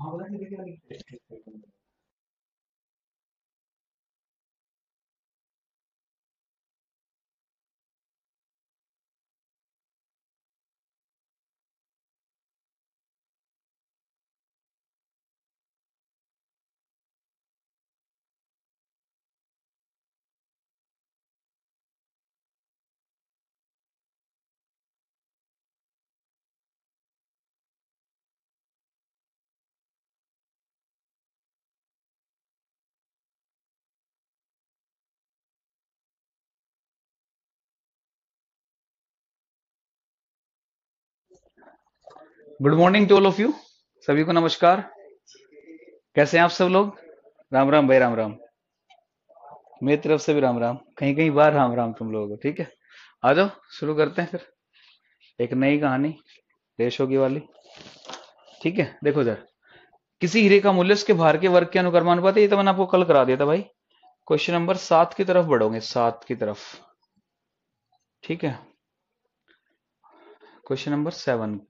Mahabharata good morning to all of you सभी को नमस्कार कैसे हैं आप सब लोग राम राम भाई राम राम मेरी तरफ से भी राम राम कहीं कहीं बार राम राम तुम लोगों को ठीक है आ जाओ शुरू करते हैं फिर एक नई कहानी रेशो की वाली ठीक है देखो सर किसी हीरे का मूल्य उसके भार के वर्ग के अनुक्रमानुपात है ये तो मैंने आपको कल करा दिया था भाई क्वेश्चन नंबर सात की तरफ बढ़ोगे सात की तरफ ठीक है क्वेश्चन नंबर सेवन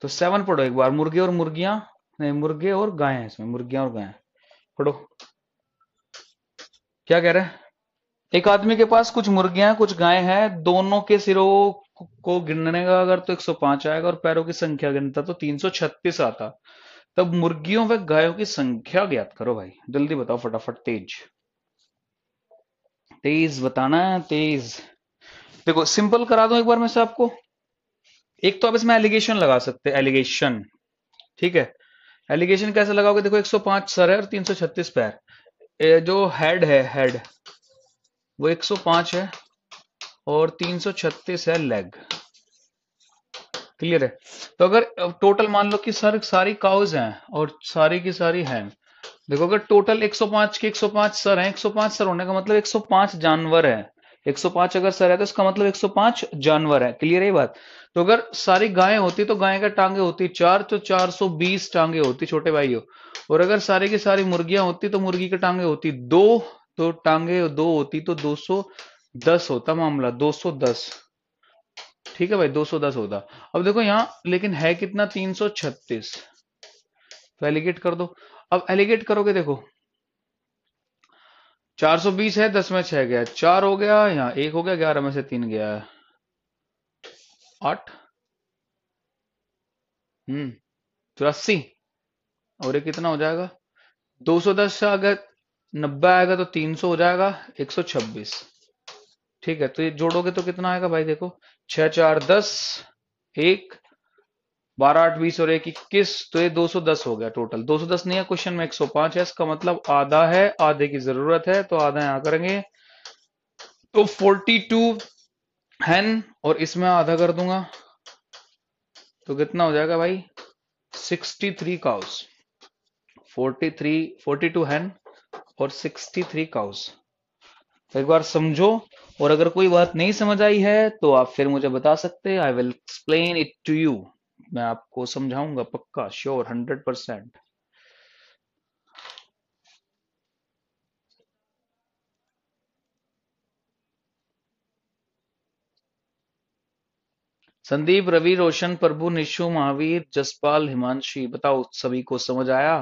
तो सेवन पढ़ो एक बार मुर्गे और मुर्गियां नहीं मुर्गे और गाय हैं इसमें मुर्गियां और गाय पढ़ो क्या कह रहे हैं एक आदमी के पास कुछ मुर्गियां कुछ गाय हैं दोनों के सिरों को गिनने का अगर तो 105 आएगा और पैरों की संख्या गिनता तो 336 आता तब मुर्गियों व गायों की संख्या ज्ञात करो भाई जल्दी बताओ फटाफट तेज तेज बताना है तेज देखो सिंपल करा दो एक बार मैं से आपको एक तो आप इसमें एलिगेशन लगा सकते हैं एलिगेशन ठीक है एलिगेशन कैसे लगाओगे देखो 105 सर है और 336 पैर जो हेड है हेड वो 105 है और 336 है लेग क्लियर है तो अगर टोटल मान लो कि सर सारी काउज हैं और सारी की सारी हैं देखो अगर टोटल 105 के 105 सर हैं 105 सर होने का मतलब 105 जानवर है 105 अगर सर है तो इसका मतलब 105 जानवर है क्लियर है बात तो अगर सारी गायें होती तो गाय का टांगे होती चार तो 420 टांगे होती छोटे भाइयों और अगर सारे की सारी मुर्गियां होती तो मुर्गी की टांगे होती दो तो टांगे दो होती तो 210 होता मामला 210 ठीक है भाई 210 होता अब देखो यहां लेकिन है कितना तीन तो एलिगेट कर दो अब एलिगेट करोगे देखो चार सौ बीस है दस में छह गया चार हो गया यहाँ एक हो गया ग्यारह में से तीन गया आठ हम्म चौरासी और ये कितना हो जाएगा दो सौ दस से अगर नब्बे आएगा तो तीन सौ हो जाएगा एक सौ छब्बीस ठीक है तो ये जोड़ोगे तो कितना आएगा भाई देखो छह चार दस एक बारह आठ बीस और एक इक्कीस तो ये 210 हो गया टोटल 210 नहीं है क्वेश्चन में 105 है इसका मतलब आधा है आधे की जरूरत है तो आधा यहां करेंगे तो 42 हैन और इसमें आधा कर दूंगा तो कितना हो जाएगा भाई 63 थ्री काउस फोर्टी थ्री फोर्टी टू हैन और 63 थ्री काउस एक बार समझो और अगर कोई बात नहीं समझ आई है तो आप फिर मुझे बता सकते I will explain it to you मैं आपको समझाऊंगा पक्का sure hundred percent Sandeep Ravi Roshan Prabhu Nishu Mahavir Jaspal Himanshi बताओ सभी को समझ आया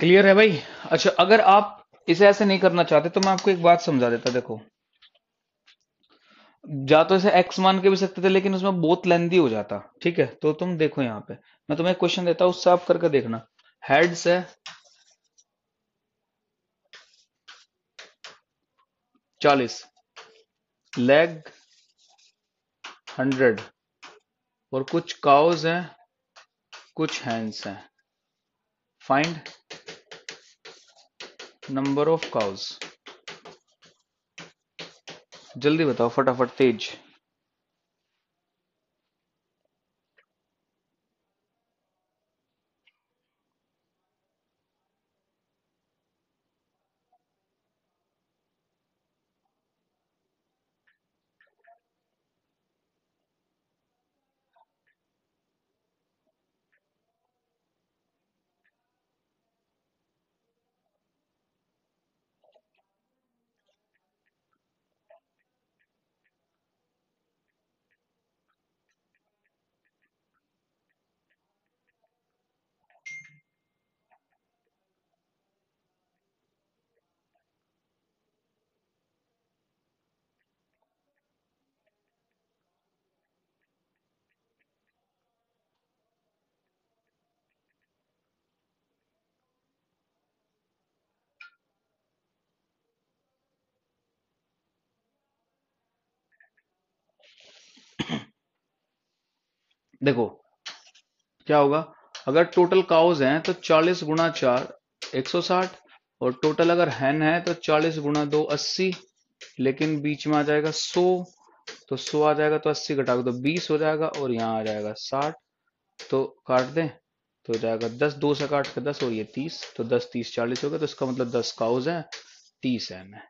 क्लियर है भाई अच्छा अगर आप इसे ऐसे नहीं करना चाहते तो मैं आपको एक बात समझा देता देखो जा तो इसे एक्स मान के भी सकते थे लेकिन उसमें बहुत लेंदी हो जाता ठीक है तो तुम देखो यहां पे मैं तुम्हें क्वेश्चन देता हूं उससे आप करके देखना हेड्स है चालीस लेग हंड्रेड और कुछ काउज हैं कुछ हैंड्स हैं फाइंड नंबर ऑफ काउज जल्दी बताओ फटाफट तेज देखो क्या होगा अगर टोटल काउज हैं तो 40 गुणा चार एक और टोटल अगर हैन है तो 40 गुना दो अस्सी लेकिन बीच में आ जाएगा 100 तो 100 आ जाएगा तो 80 घटा तो 20 हो जाएगा और यहाँ आ जाएगा 60 तो काट दें तो हो जाएगा 10 दो से काट के 10 और ये 30 तो 10 30 40 हो गया तो इसका मतलब 10 काउज है 30 हैन है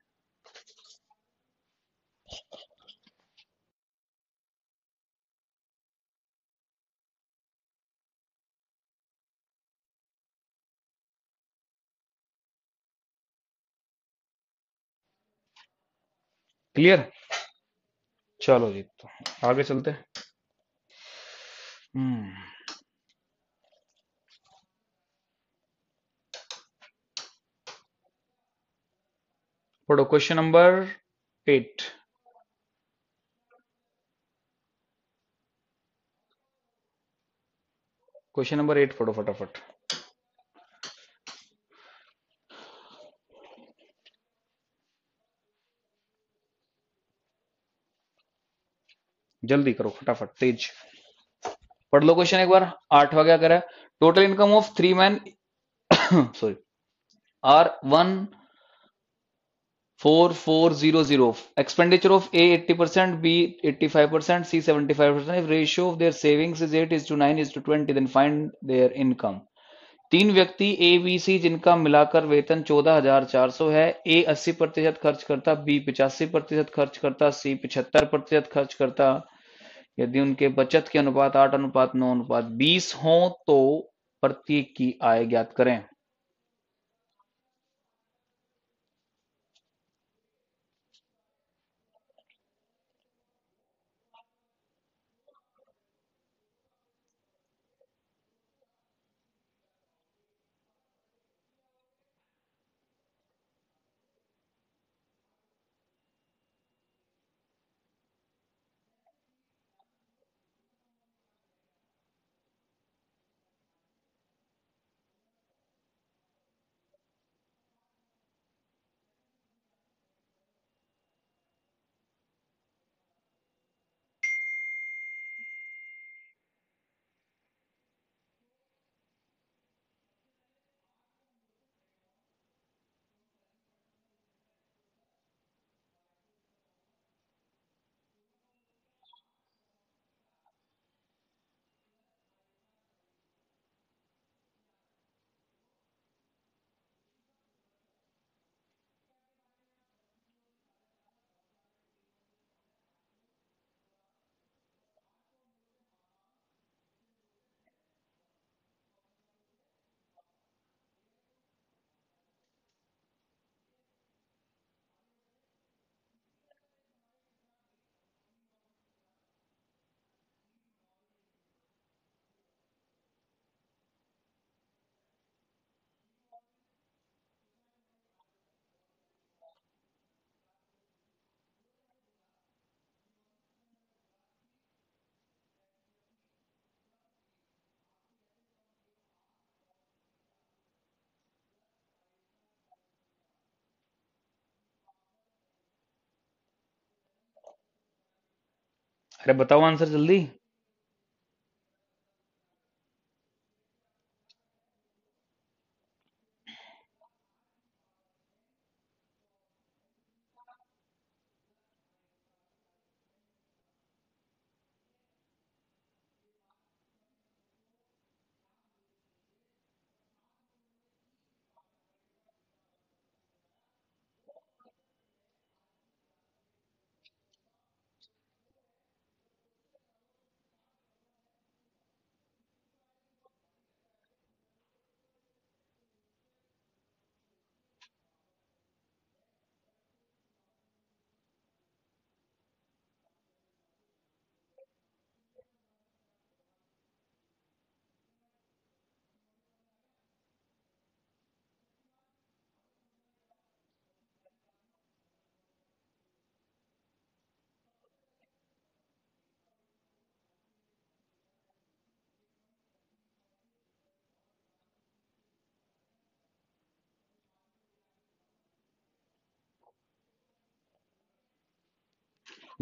क्लियर चलो जी तो आगे चलते हम्म पढ़ो question number eight question number eight पढ़ो फटाफट जल्दी करो फटाफट तेज पढ़ लो क्वेश्चन एक बार आठवा क्या करा total income of three man sorry R one four four zero zero expenditure of A eighty percent B eighty five percent C seventy five percent ratio of their savings is eight is to nine is to twenty then find their income तीन व्यक्ति A B C जिनका मिलाकर वेतन चौदह हजार चार सौ है ए अस्सी प्रतिशत खर्च करता बी पिचासी प्रतिशत खर्च करता सी पिछहत्तर प्रतिशत खर्च करता यदि उनके बचत के अनुपात आठ अनुपात नौ अनुपात बीस हो तो प्रत्येक की आय ज्ञात करें अरे बताओ आंसर जल्दी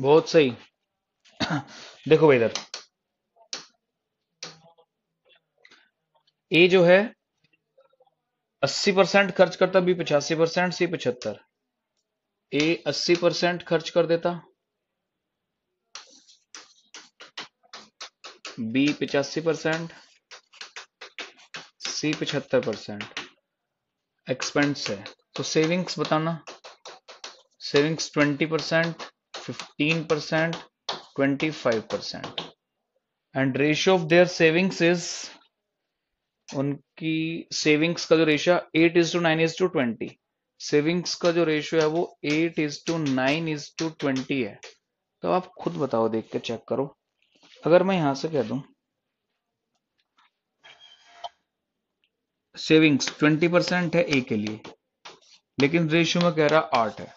बहुत सही देखो भाई इधर ए जो है 80 परसेंट खर्च करता बी पचासी परसेंट सी पचहत्तर ए 80 परसेंट खर्च कर देता बी पचासी परसेंट सी पचहत्तर परसेंट एक्सपेंस है तो सेविंग्स बताना savings 20 percent 15 percent 25 percent and ratio of their savings is उनकी सेविंग्स का जो ratio eight is to nine is to twenty savings का जो रेशियो है वो eight is to nine is to twenty है तो आप खुद बताओ देख के चेक करो अगर मैं यहां से कह दू सेविंग्स ट्वेंटी परसेंट है ए के लिए लेकिन रेशियो में कह रहा आठ है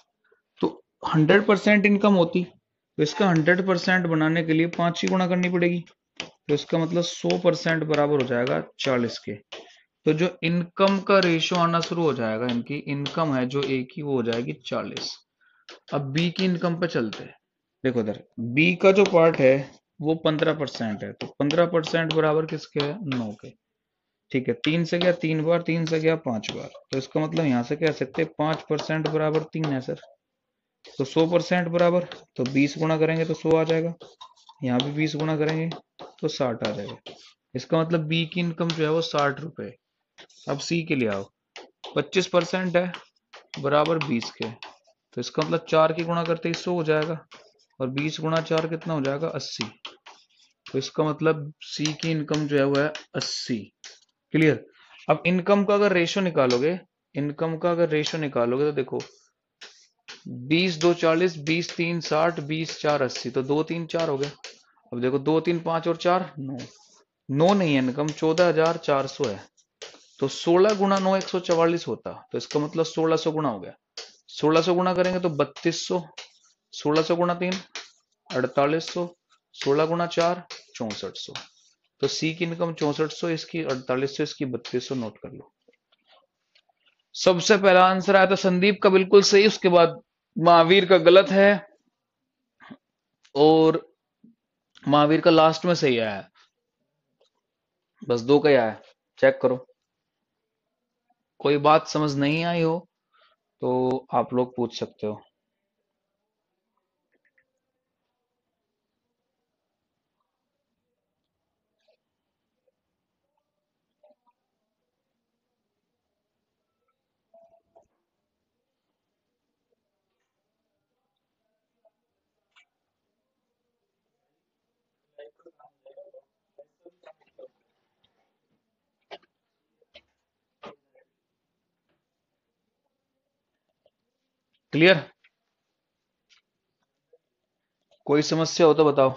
हंड्रेड परसेंट इनकम होती तो इसका हंड्रेड परसेंट बनाने के लिए पांच ही गुणा करनी पड़ेगी तो इसका मतलब सौ परसेंट बराबर हो जाएगा चालीस के तो जो इनकम का रेशियो आना शुरू हो जाएगा इनकी इनकम है जो ए की वो हो जाएगी चालीस अब बी की इनकम पे चलते हैं देखो इधर बी का जो पार्ट है वो पंद्रह परसेंट है तो पंद्रह परसेंट बराबर किसके है नौ के ठीक है तीन से गया तीन बार तीन से गया पांच बार तो इसका मतलब यहां से कह सकते हैं पांच परसेंट बराबर तीन है सर तो 100 परसेंट बराबर तो 20 गुणा करेंगे तो 100 आ जाएगा यहाँ भी 20 गुणा करेंगे तो 60 आ जाएगा इसका मतलब बी की इनकम जो है वो साठ रुपए अब सी के लिए आओ पच्चीस परसेंट है बराबर बीस के तो इसका मतलब चार की गुणा करते ही सौ हो जाएगा और बीस गुणा चार कितना हो जाएगा अस्सी तो इसका मतलब सी की इनकम जो है वो है अस्सी क्लियर अब इनकम का अगर रेशो निकालोगे इनकम का अगर रेशो निकालोगे तो देखो बीस दो चालीस बीस तीन साठ बीस चार अस्सी तो दो तीन चार हो गया अब देखो दो तीन पांच और चार नौ नौ नहीं है इनकम चौदह हजार चार सौ है तो सोलह गुणा नौ एक सौ चवालीस होता तो इसका मतलब सोलह सौ गुणा हो गया सोलह सौ गुना करेंगे तो बत्तीस सौ सोलह सौ गुणा तीन अड़तालीस सौ सोलह गुना चार चौसठ सौ तो सी की इनकम चौसठ सौ इसकी अड़तालीस सौ इसकी बत्तीस सौ नोट कर लो सबसे पहला आंसर आया था संदीप का बिल्कुल सही उसके बाद महावीर का गलत है और महावीर का लास्ट में सही आया बस दो का आया चेक करो कोई बात समझ नहीं आई हो तो आप लोग पूछ सकते हो क्लियर कोई समस्या हो तो बताओ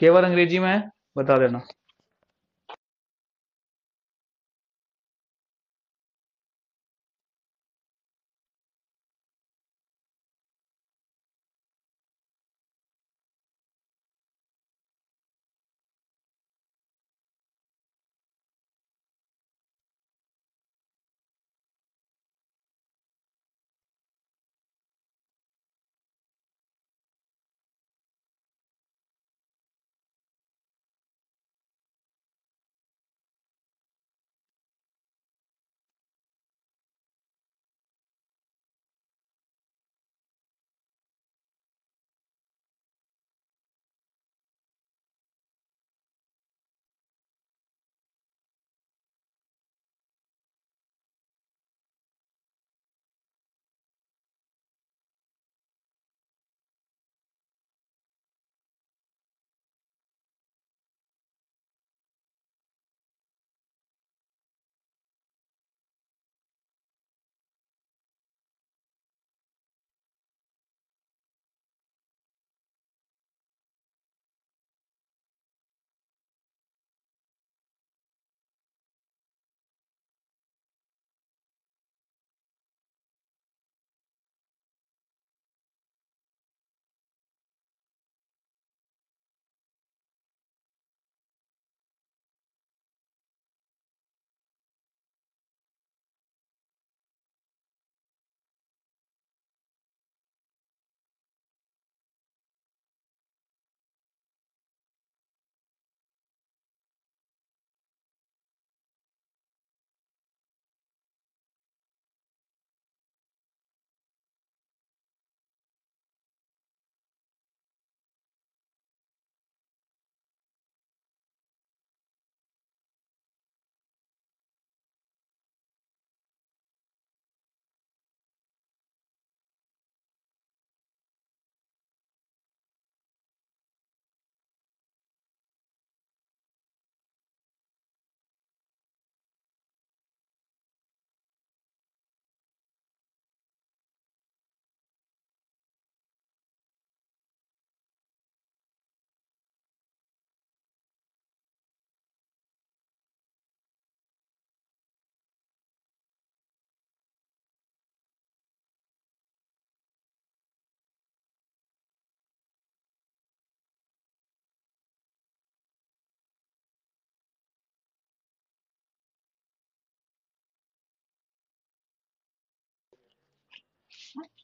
केवल अंग्रेजी में है बता देना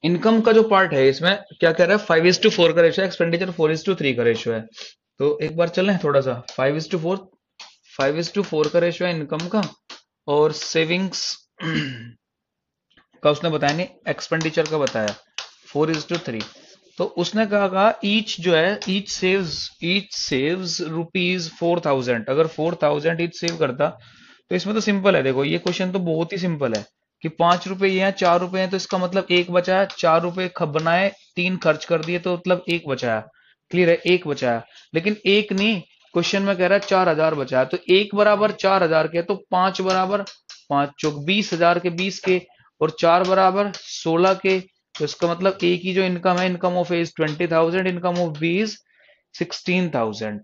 इनकम का जो पार्ट है इसमें क्या कह रहा है फाइव इज टू फोर का ratio expenditure four is to three का रेशो है तो एक बार चल रहे थोड़ा सा five is to four five is to four का रेशो है इनकम का और सेविंग्स का उसने बताया नहीं एक्सपेंडिचर का बताया फोर इज टू थ्री तो उसने कहा कहा ईच जो है each saves each saves rupees four thousand अगर फोर थाउजेंड ईच सेव करता तो इसमें तो सिंपल है देखो ये क्वेश्चन तो बहुत ही सिंपल है कि पांच रुपए ये हैं चार रुपए हैं तो इसका मतलब एक बचाया चार रुपए बनाए तीन खर्च कर दिए तो मतलब एक बचाया क्लियर है एक बचाया लेकिन एक नहीं क्वेश्चन में कह रहा है चार हजार बचाया तो एक बराबर चार हजार के तो पांच बराबर पांच चौक बीस हजार के बीस के और चार बराबर सोलह के तो इसका मतलब एक ही जो इनकम है income of A's twenty thousand income of बीस सिक्सटीन थाउजेंड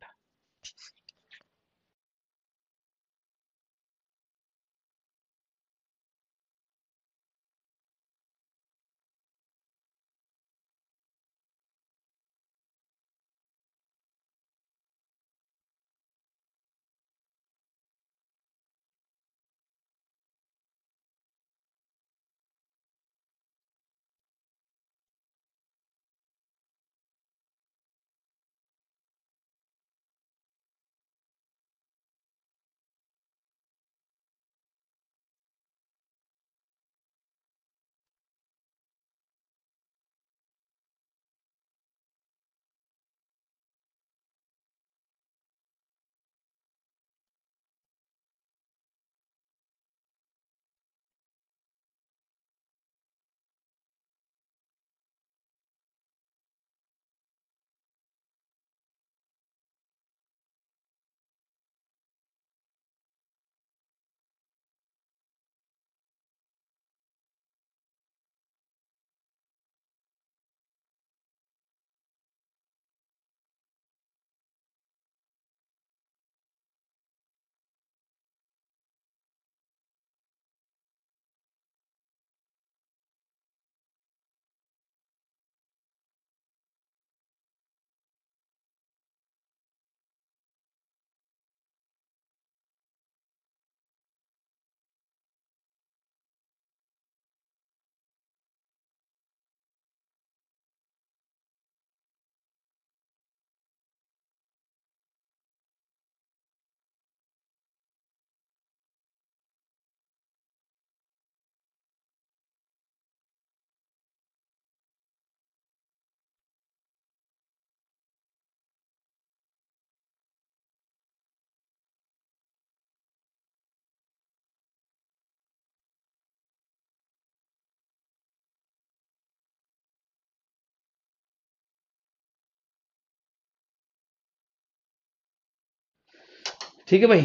ठीक है भाई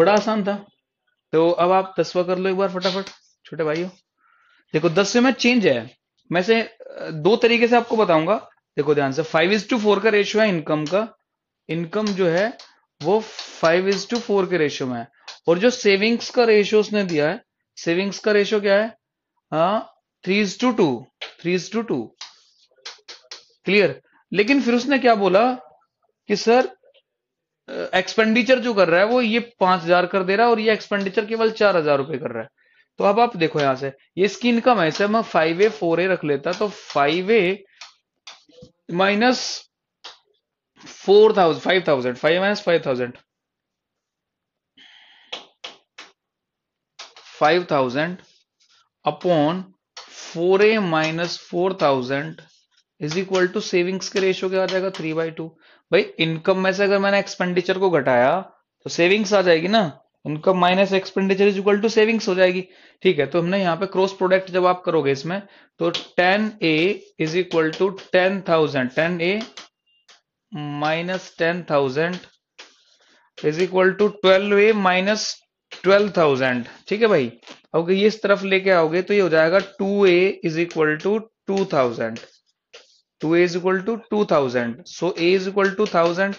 बड़ा आसान था तो अब आप दसवा कर लो एक बार फटाफट छोटे भाइयों देखो दस से मैं चेंज है मैं से दो तरीके से आपको बताऊंगा देखो ध्यान से फाइव इज टू फोर का रेशियो है इनकम का इनकम जो है वो फाइव इज टू फोर के रेशियो में है और जो सेविंग्स का रेशियो उसने दिया है सेविंग्स का रेशियो क्या है three is to two three is to two clear लेकिन फिर उसने क्या बोला कि सर एक्सपेंडिचर जो कर रहा है वो ये पांच हजार कर दे रहा है और ये एक्सपेंडिचर केवल चार हजार रुपए कर रहा है तो अब आप देखो यहां से ये इसकी इनकम है इसे मैं फाइव ए फोर ए रख लेता तो five A minus four thousand five thousand five minus five thousand five thousand upon four A minus four thousand is equal to savings के रेशियो क्या आ जाएगा थ्री बाई टू भाई इनकम में से अगर मैंने एक्सपेंडिचर को घटाया तो सेविंग्स आ जाएगी ना income minus expenditure is equal to savings हो जाएगी ठीक है तो हमने यहाँ पे क्रॉस प्रोडक्ट जब आप करोगे इसमें तो ten A is equal to ten thousand ten A minus ten thousand is equal to twelve A minus twelve thousand ठीक है भाई अब ये इस तरफ लेके आओगे तो ये हो जाएगा two A is equal to two thousand 2a is equal to 2000 so a is equal to 1000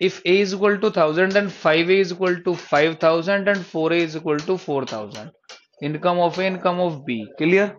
if a is equal to 1000 then 5a is equal to 5000 and 4a is equal to 4000 income of a income of b clear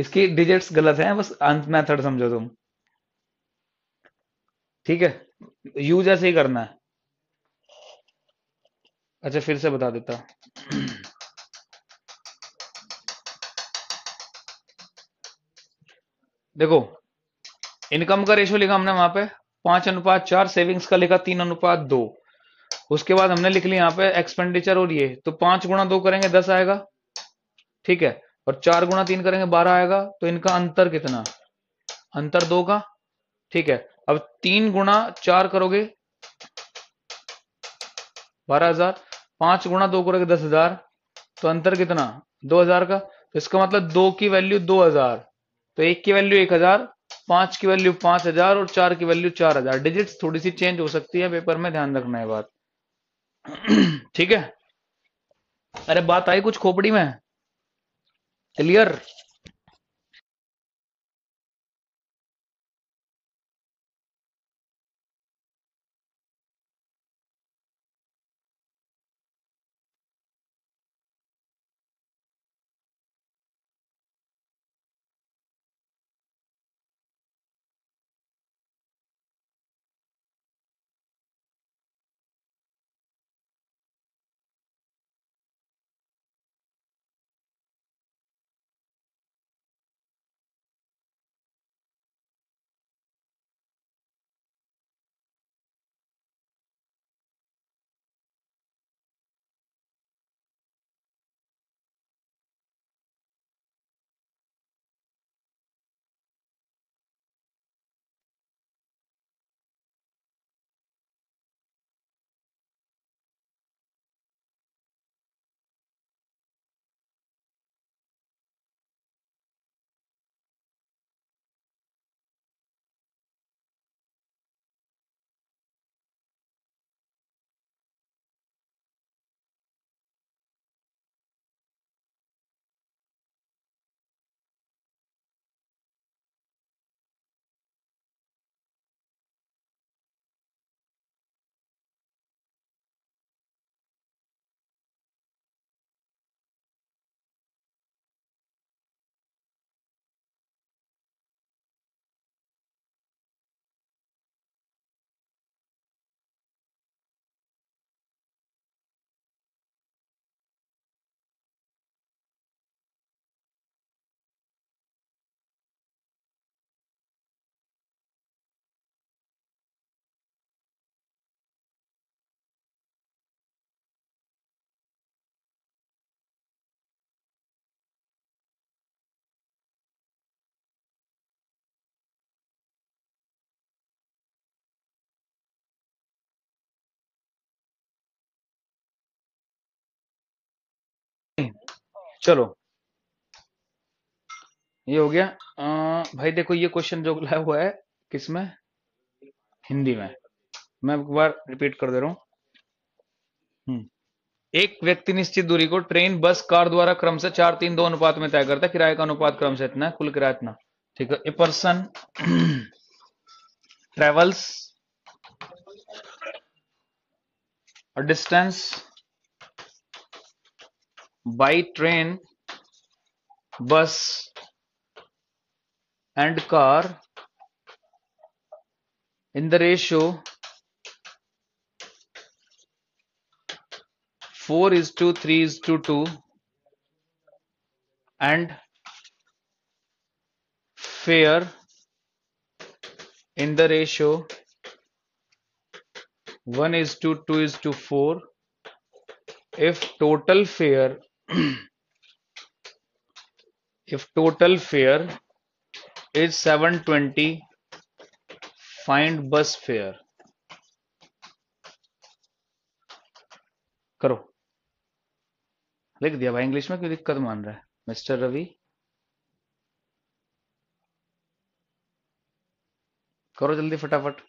इसकी digits गलत हैं बस अंत method समझो तुम ठीक है use ऐसे ही करना है अच्छा फिर से बता देता देखो इनकम का रेशियो लिखा हमने वहां पे पांच अनुपात चार सेविंग्स का लिखा तीन अनुपात दो उसके बाद हमने लिख लिया यहां पे एक्सपेंडिचर और ये तो पांच गुणा दो करेंगे दस आएगा ठीक है और चार गुणा तीन करेंगे बारह आएगा तो इनका अंतर कितना अंतर दो का ठीक है अब तीन गुणा चार करोगे बारह हजार पांच गुणा दो करोगे दस हजार तो अंतर कितना दो हजार का तो इसका मतलब दो की वैल्यू दो हजार तो एक की वैल्यू एक हजार पांच की वैल्यू पांच हजार और चार की वैल्यू चार हजार डिजिट थोड़ी सी चेंज हो सकती है पेपर में ध्यान रखना है बात ठीक है अरे बात आई कुछ खोपड़ी में clear चलो ये हो गया आ, भाई देखो ये क्वेश्चन जो लाया हुआ है किसमें हिंदी में मैं एक बार रिपीट कर दे रहा हूं हम्म। एक व्यक्ति निश्चित दूरी को ट्रेन बस कार द्वारा क्रम से चार तीन दो अनुपात में तय करता है किराए का अनुपात क्रम से इतना कुल किराया इतना ठीक है a person travels distance by train, bus and car in the ratio 4 is to 3 is to 2 and fare in the ratio 1 is to 2 is to 4 if total fare if total fare is 720 find bus fare करो लिख दिया भाई English में क्यों दिक्कत मान रहा है मिस्टर रवि करो जल्दी फटाफट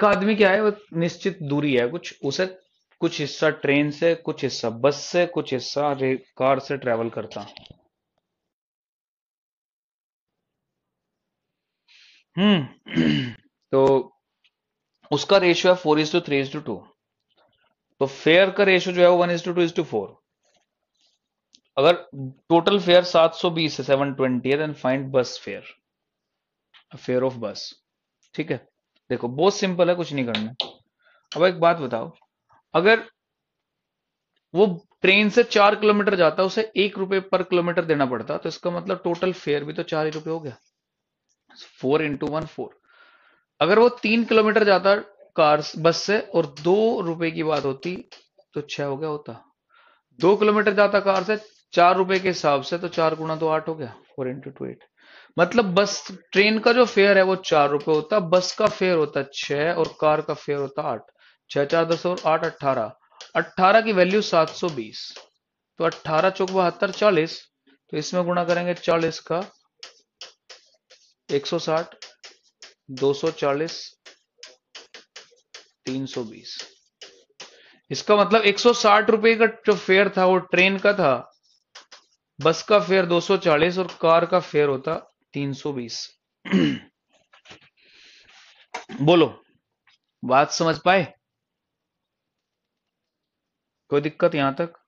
का आदमी क्या है वो निश्चित दूरी है कुछ उसे कुछ हिस्सा ट्रेन से कुछ हिस्सा बस से कुछ हिस्सा कार से ट्रेवल करता हम्म तो उसका रेशियो है four is to three is to two तो फेयर का रेशियो जो है वो one is to two is to four अगर टोटल फेयर सात सौ बीस है सेवन ट्वेंटी है then find bus fare fare of bus ठीक है देखो बहुत सिंपल है कुछ नहीं करना अब एक बात बताओ अगर वो ट्रेन से चार किलोमीटर जाता है उसे एक रुपए पर किलोमीटर देना पड़ता तो इसका मतलब टोटल फेयर भी तो चार ही रुपए हो गया फोर इंटू वन फोर अगर वो तीन किलोमीटर जाता कार बस से और दो रुपए की बात होती तो छह हो गया होता दो किलोमीटर जाता कार से चार रुपए के हिसाब से तो चार गुणा तो आठ हो गया फोर इंटू टू एट मतलब बस ट्रेन का जो फेयर है वो चार रुपए होता बस का फेयर होता छह और कार का फेयर होता आठ छह चार दस और आठ अट्ठारह अट्ठारह की वैल्यू सात सौ बीस तो अट्ठारह चौक बहत्तर चालीस तो इसमें गुणा करेंगे चालीस का एक सौ साठ दो सौ चालीस तीन सौ बीस इसका मतलब एक सौ साठ रुपए का जो फेयर था वो ट्रेन का था बस का फेयर 240 और कार का फेयर होता 320 सौ बीस बोलो बात समझ पाए कोई दिक्कत यहां तक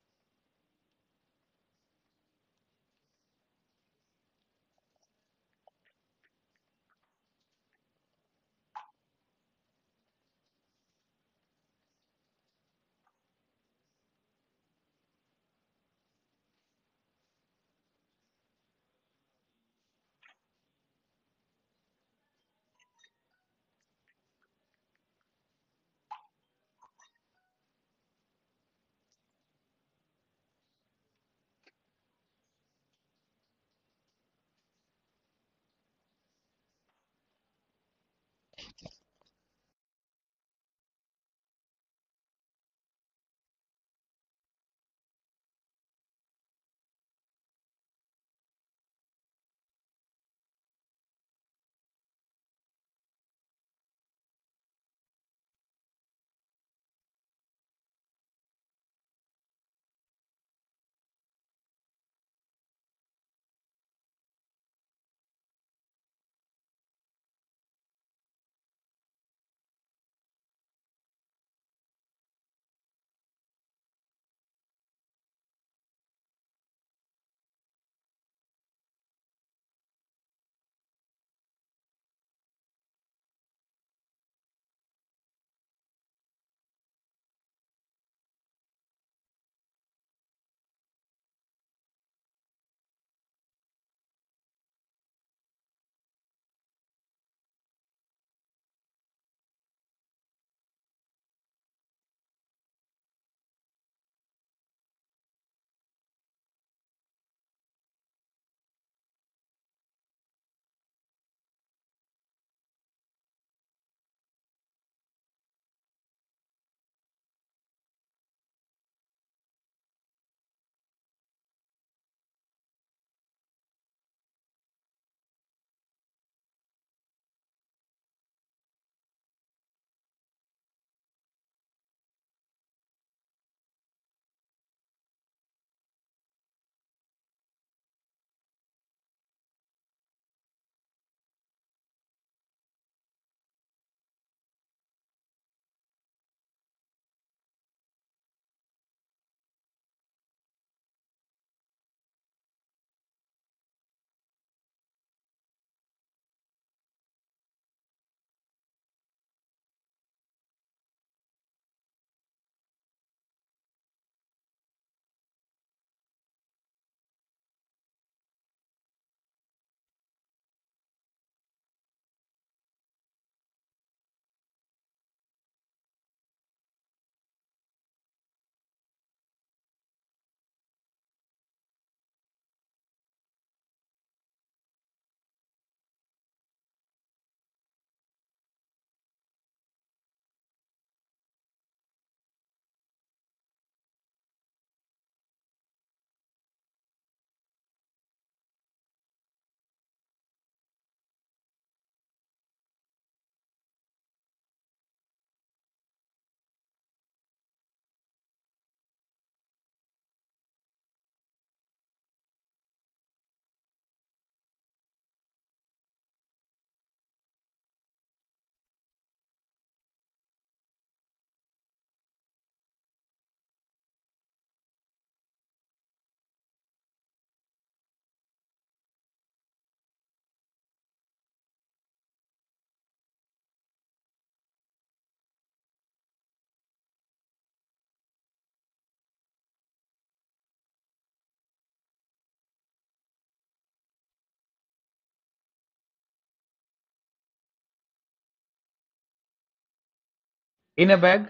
in a bag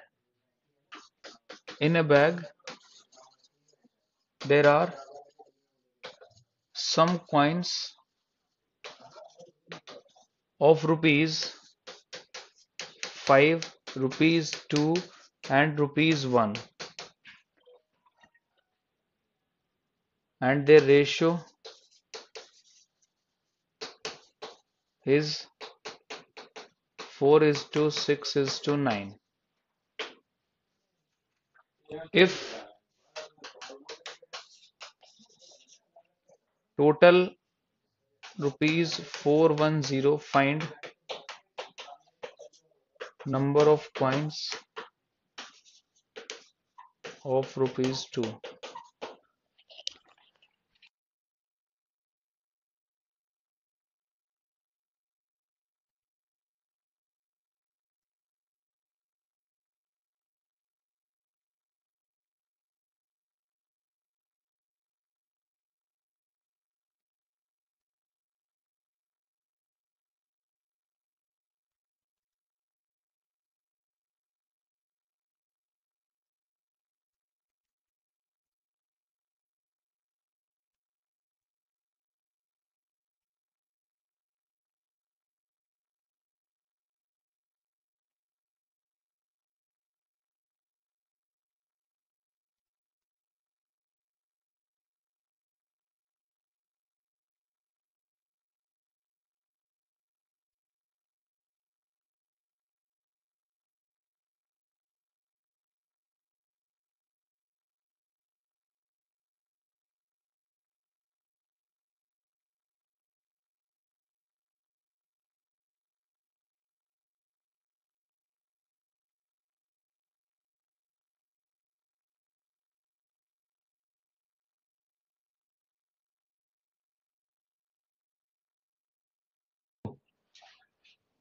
in a bag there are some coins of rupees 5 rupees 2 and rupees 1 and their ratio is 4 is to 6 is to 9 if total rupees 410 find number of coins of rupees 2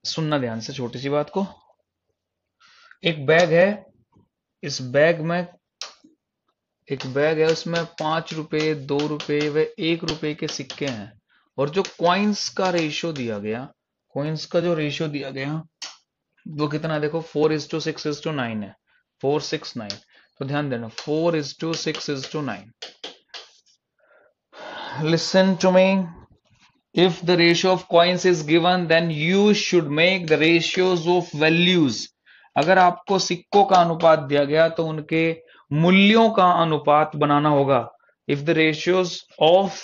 सुनना ध्यान से छोटी सी बात को एक bag है इस bag में एक बैग है उसमें पांच रुपए दो रुपए व एक रुपए के सिक्के हैं और जो क्वाइंस का रेशियो दिया गया क्वाइंस का जो रेशियो दिया गया वो कितना देखो four is to six is to nine है फोर सिक्स नाइन तो ध्यान देना four is to six is to nine listen to me if the ratio of coins is given then you should make the ratios of values अगर आपको सिक्कों का अनुपात दिया गया तो उनके मूल्यों का अनुपात बनाना होगा if the ratios of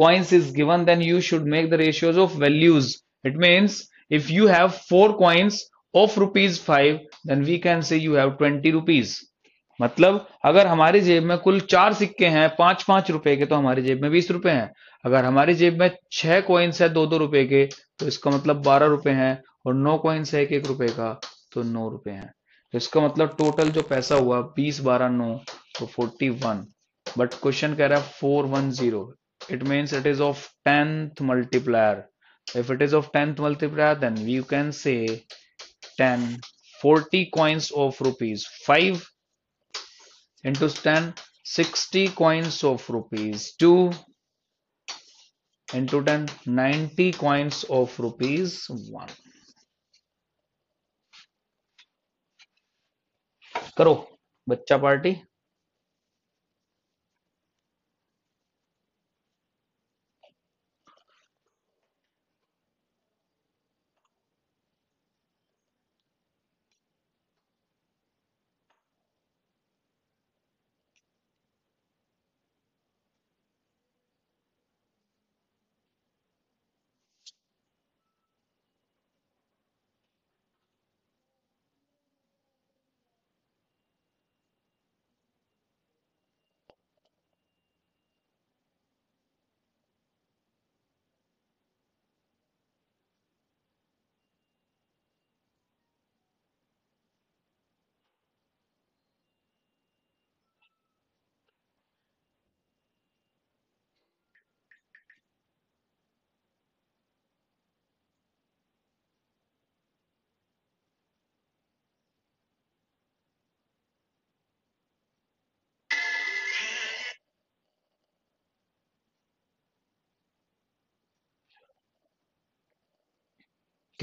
coins is given then you should make the ratios of values it means if you have four coins of rupees 5 then we can say you have 20 rupees मतलब अगर हमारी जेब में कुल चार सिक्के हैं पांच पांच रुपए के तो हमारी जेब में बीस रुपए हैं अगर हमारी जेब में छह कॉइन्स है दो दो रुपए के तो इसका मतलब बारह रुपए है और नौ कॉइन्स है एक एक रुपए का तो नौ रुपए है तो इसका मतलब टोटल जो पैसा हुआ बीस बारह नौ तो फोर्टी वन बट क्वेश्चन कह रहा है four one zero it means it is of tenth multiplier if it is of tenth multiplier then you can say ten forty coins of rupees five into ten sixty coins of rupees two in total 90 coins of rupees 1 करो बच्चा party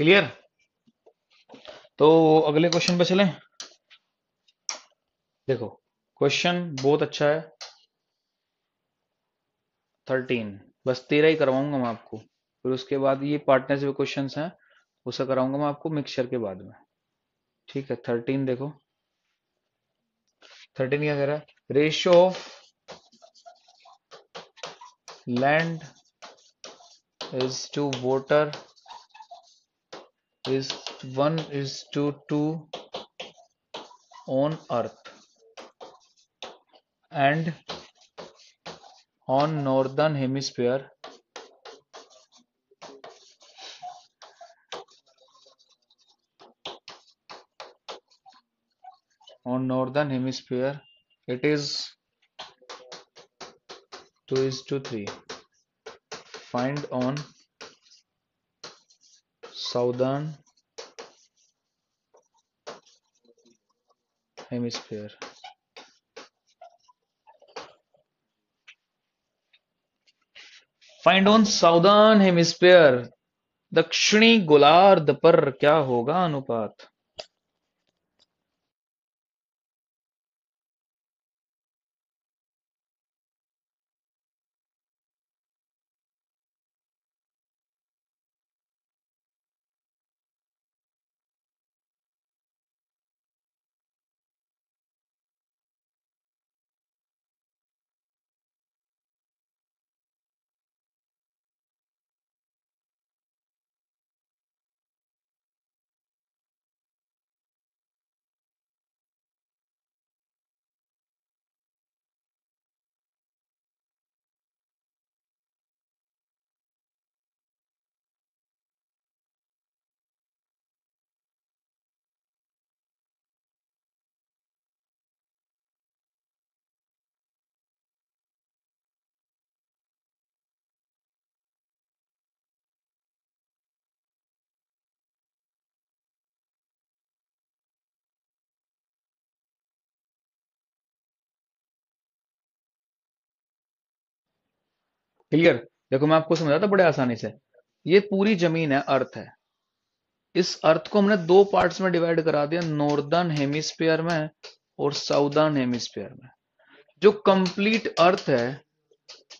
clear तो अगले question पे चलें देखो question बहुत अच्छा है थर्टीन बस तेरह ही करवाऊंगा मैं आपको फिर उसके बाद ये से क्वेश्चन है उसे कराऊंगा मैं आपको मिक्सचर के बाद में ठीक है थर्टीन देखो थर्टीन क्या कह रहा है ratio of land is to water is 1 is to 2 on earth and on northern hemisphere on northern hemisphere it is 2 is to 3 find on southern hemisphere find on southern hemisphere दक्षिणी गोलार्ध पर क्या होगा अनुपात क्लियर देखो मैं आपको समझाता बड़े आसानी से ये पूरी जमीन है अर्थ है इस अर्थ को हमने दो पार्ट्स में डिवाइड करा दिया नॉर्दर्न हेमिस्फीयर में और साउदर्न हेमिस्फीयर में जो कंप्लीट अर्थ है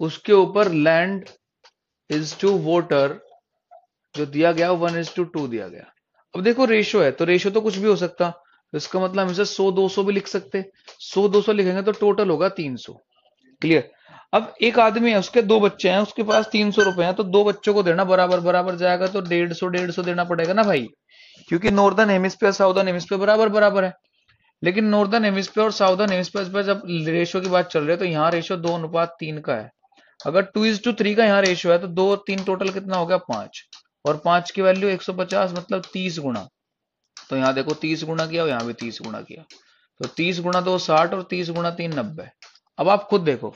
उसके ऊपर लैंड इज टू वोटर जो दिया गया वन इज टू टू दिया गया अब देखो रेशो है तो रेशो तो कुछ भी हो सकता तो इसका मतलब हम इसे दो सो भी लिख सकते सौ दो सौ लिखेंगे तो टोटल होगा तीन सौ क्लियर अब एक आदमी है उसके दो बच्चे हैं उसके पास तीन सौ रुपए हैं तो दो बच्चों को देना बराबर बराबर जाएगा तो डेढ़ सौ डेढ़ सौ देना पड़ेगा ना भाई क्योंकि नॉर्दर्न हेमिस्फीयर साउदर्न हेमिस्फीयर बराबर बराबर है लेकिन नॉर्दर्न हेमिस्फीयर और साउदर्न हेमिस्फीयर पर जब रेशो की बात चल रही है तो यहाँ रेशो दो अनुपात तीन का है अगर टू इज टू थ्री का यहाँ रेशो है तो दो और तीन टोटल कितना हो गया पांच और पांच की वैल्यू एक सौ पचास मतलब तीस गुना तो यहाँ देखो तीस गुणा किया और यहाँ भी तीस गुणा किया तो तीस गुना दो साठ और तीस गुणा तीन नब्बे अब आप खुद देखो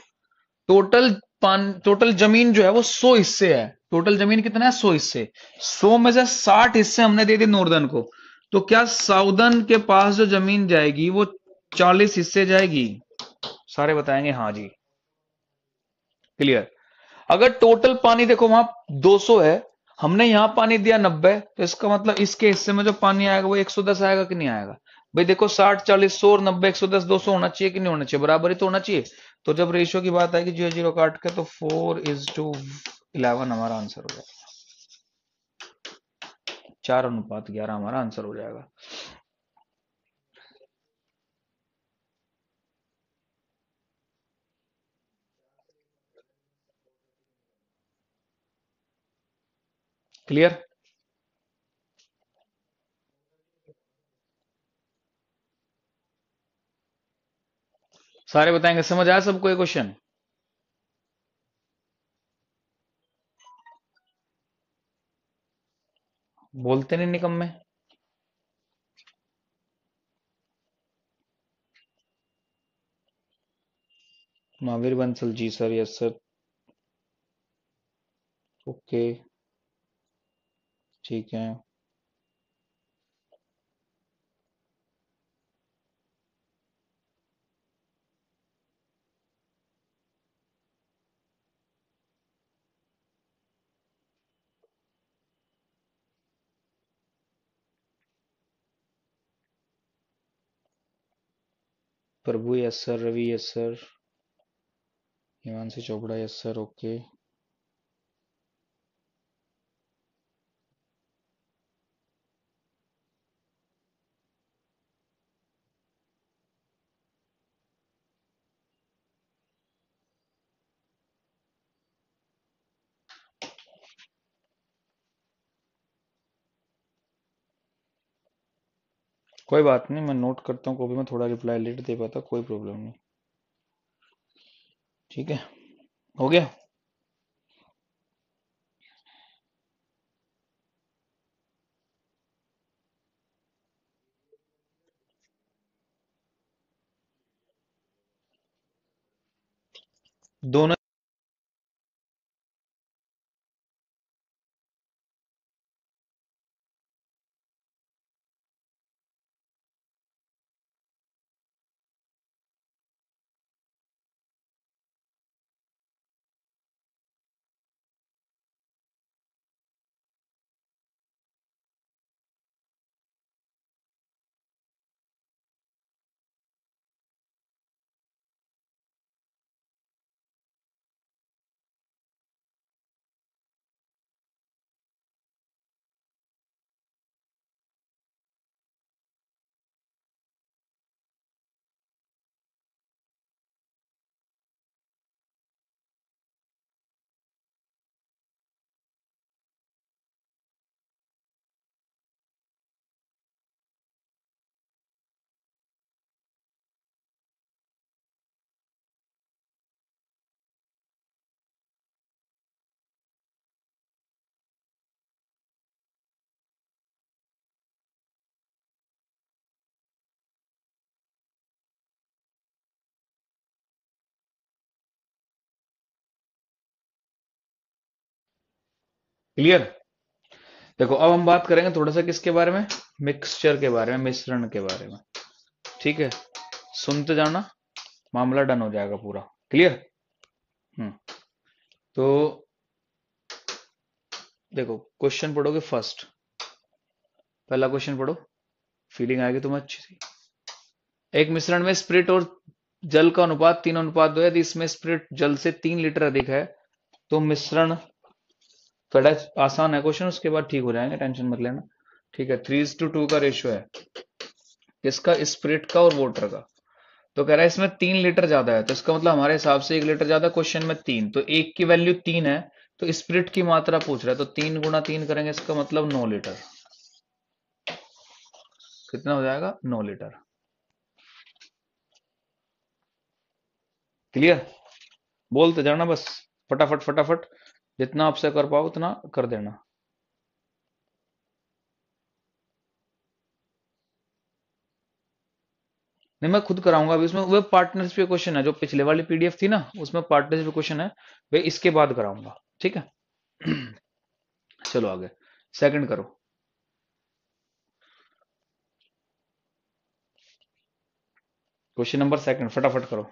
टोटल पान टोटल जमीन जो है वो सौ हिस्से है टोटल जमीन कितना है सो हिस्से सो में से साठ हिस्से हमने दे दिए नॉर्दर्न को तो क्या साउदर्न के पास जो जमीन जाएगी वो चालीस हिस्से जाएगी सारे बताएंगे हाँ जी क्लियर अगर टोटल पानी देखो वहां 200 है हमने यहां पानी दिया 90 तो इसका मतलब इसके हिस्से में जो पानी आएगा वो 110 आएगा कि नहीं आएगा भाई देखो 60 40 100 90 110 200 होना चाहिए कि नहीं होना चाहिए बराबर ही तो होना चाहिए तो जब रेशियो की बात आएगी जीरो जीरो काट के तो फोर इज टू इलेवन हमारा आंसर हो जाएगा चार अनुपात ग्यारह हमारा आंसर हो जाएगा क्लियर सारे बताएंगे समझ आया सबको ये क्वेश्चन बोलते नहीं निकम में Mahavir Bansal ji sir yes sir okay ठीक है Prabhu yes sir Ravi yes sir Himanshu Chopra yes sir okay कोई बात नहीं मैं नोट करता हूँ कॉपी मैं थोड़ा रिप्लाई लेट दे पाता कोई प्रॉब्लम नहीं ठीक है हो गया दोनों क्लियर देखो अब हम बात करेंगे थोड़ा सा किसके बारे में मिक्सचर के बारे में मिश्रण के बारे में ठीक है सुनते जाना मामला डन हो जाएगा पूरा क्लियर हम्म तो देखो क्वेश्चन पढ़ोगे फर्स्ट पहला क्वेश्चन पढ़ो फीलिंग आएगी तुम्हें अच्छी सी एक मिश्रण में स्प्रिट और जल का अनुपात तीन अनुपात दो यदि तो इसमें स्प्रिट जल से तीन लीटर अधिक है तो मिश्रण थोड़ा आसान है क्वेश्चन उसके बाद ठीक हो जाएंगे टेंशन मत लेना ठीक है थ्री टू टू का रेशियो है किसका स्प्रिट का और वोटर का तो कह रहा है इसमें तीन लीटर ज्यादा है तो इसका मतलब हमारे हिसाब से एक लीटर ज्यादा क्वेश्चन में तीन तो एक की वैल्यू तीन है तो स्प्रिट की मात्रा पूछ रहा है तो तीन गुना तीन करेंगे इसका मतलब नौ लीटर कितना हो जाएगा नौ लीटर क्लियर बोलते जाना बस फटाफट फटाफट जितना आपसे कर पाओ उतना कर देना नहीं मैं खुद कराऊंगा अभी उसमें वो पार्टनरशिप के क्वेश्चन है जो पिछले वाली पीडीएफ थी ना उसमें पार्टनरशिप क्वेश्चन है वे इसके बाद कराऊंगा ठीक है चलो आगे सेकंड करो क्वेश्चन नंबर सेकंड फटाफट करो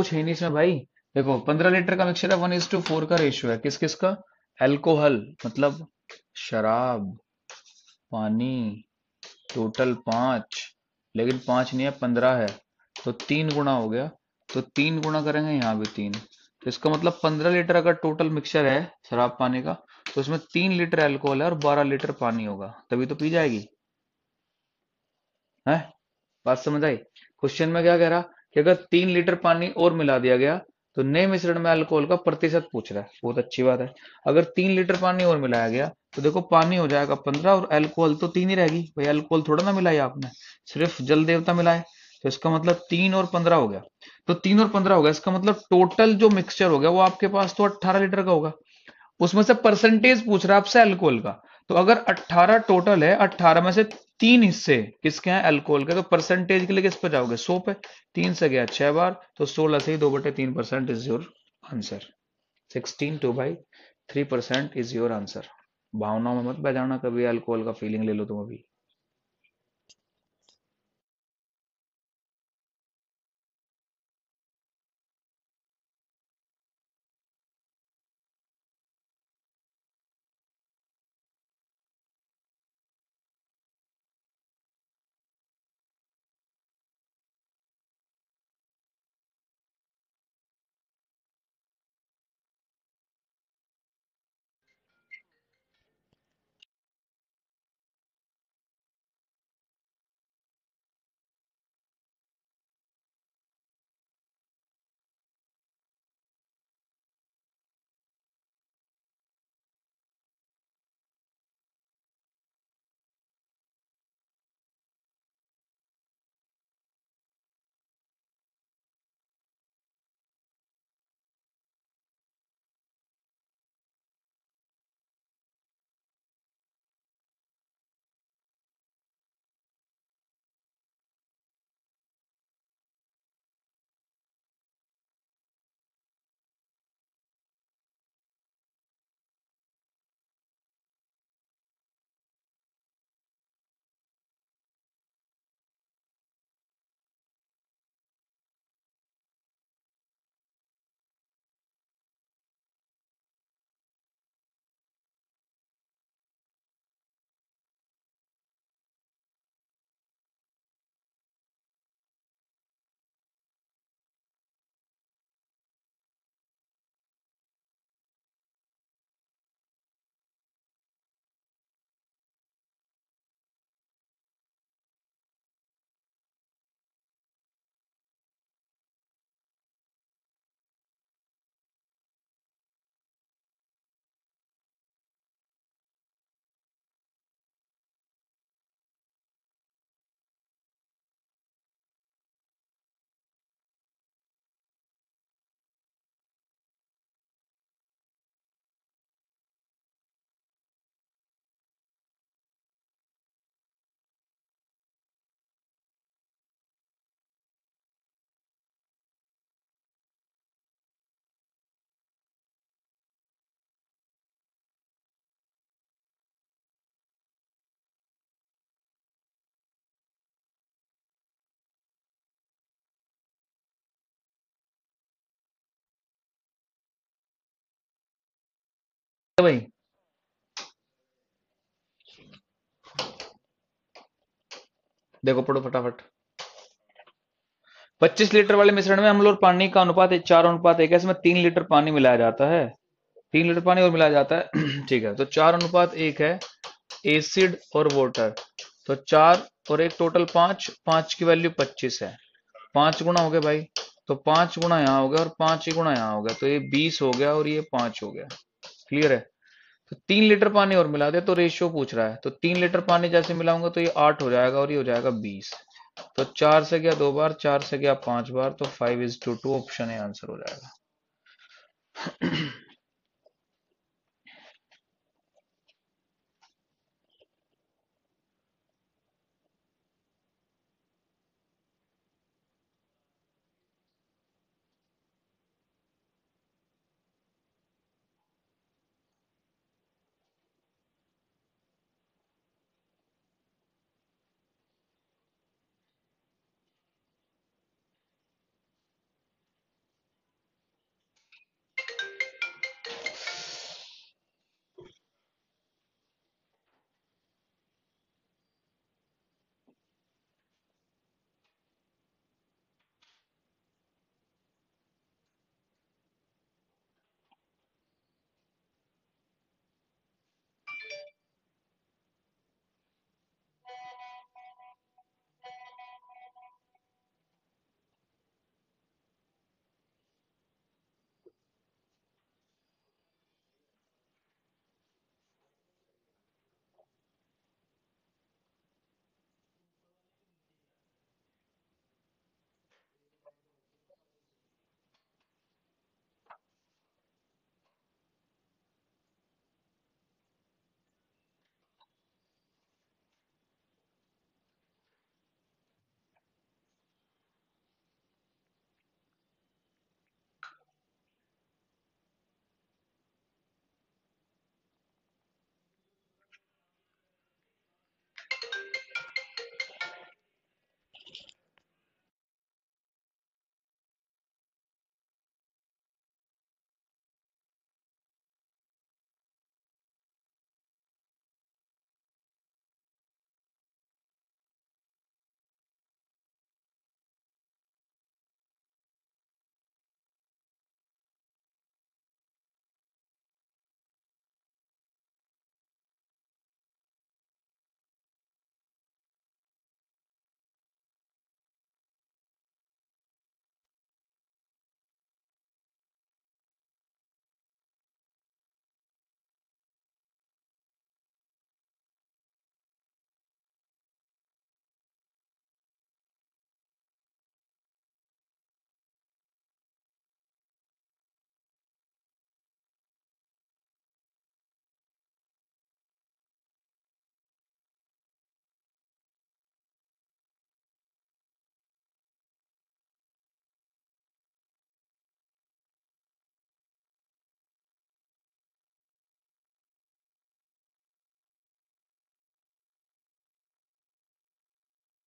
कुछ है नहीं इसमें भाई देखो पंद्रह लीटर का मिक्सर है वन इज टू फोर का रेशियो है किस किस का एल्कोहल मतलब शराब पानी टोटल पांच लेकिन पांच नहीं है पंद्रह है तो तीन गुना हो गया तो तीन गुना करेंगे यहाँ भी तीन तो इसका मतलब पंद्रह लीटर अगर टोटल मिक्सचर है शराब पानी का तो इसमें तीन लीटर एल्कोहल है और बारह लीटर पानी होगा तभी तो पी जाएगी है बात समझ आई क्वेश्चन में क्या कह रहा कि अगर तीन लीटर पानी और मिला दिया गया तो नए मिश्रण में अल्कोहल का प्रतिशत पूछ रहा है बहुत अच्छी बात है अगर तीन लीटर पानी और मिलाया गया तो देखो पानी हो जाएगा पंद्रह और अल्कोहल तो तीन ही रहेगी भाई अल्कोहल थोड़ा ना मिलाया आपने सिर्फ जल देवता मिलाए तो इसका मतलब तीन और पंद्रह हो गया तो तीन और पंद्रह हो गया इसका मतलब टोटल जो मिक्सचर हो गया वो आपके पास तो अट्ठारह लीटर का होगा उसमें से परसेंटेज पूछ रहा है आपसे अल्कोहल का तो अगर 18 टोटल है 18 में से तीन हिस्से किसके हैं अल्कोहल के तो परसेंटेज के लिए किस पर जाओगे सो पे तीन से गया छह बार तो सोलह से ही दो बटे तीन percent is your answer sixteen two by three percent is your answer भावनाओं में मत बजाना जाना कभी अल्कोहल का फीलिंग ले लो तुम अभी तो भाई देखो पढ़ो फटाफट 25 लीटर वाले मिश्रण में अम्ल और पानी का अनुपात चार अनुपात एक इसमें तीन लीटर पानी मिलाया जाता है तीन लीटर पानी और मिलाया जाता है ठीक है तो चार अनुपात एक है एसिड और वाटर तो चार और एक टोटल पांच पांच की वैल्यू पच्चीस है पांच गुणा हो गया भाई तो पांच गुणा यहाँ हो गया और पांच ही गुणा यहां हो गया तो ये बीस हो गया और ये पांच हो गया क्लियर है तो तीन लीटर पानी और मिला दे तो रेशियो पूछ रहा है तो तीन लीटर पानी जैसे मिलाऊंगा तो ये आठ हो जाएगा और ये हो जाएगा बीस तो चार से गया दो बार चार से गया पांच बार तो five is to two option है आंसर हो जाएगा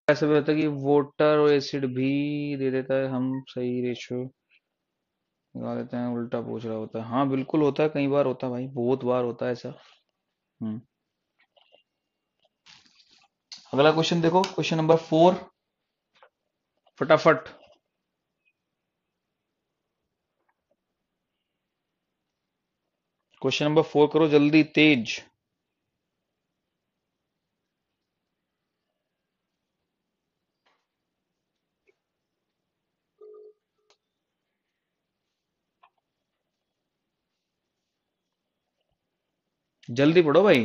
ऐसा भी होता है कि वोटर और एसिड भी दे देता है हम सही रेशो लगा देते हैं उल्टा पूछ रहा होता है हाँ बिल्कुल होता है कई बार होता है भाई बहुत बार होता है ऐसा हम्म अगला क्वेश्चन देखो क्वेश्चन नंबर फोर फटाफट क्वेश्चन नंबर फोर करो जल्दी तेज जल्दी पढ़ो भाई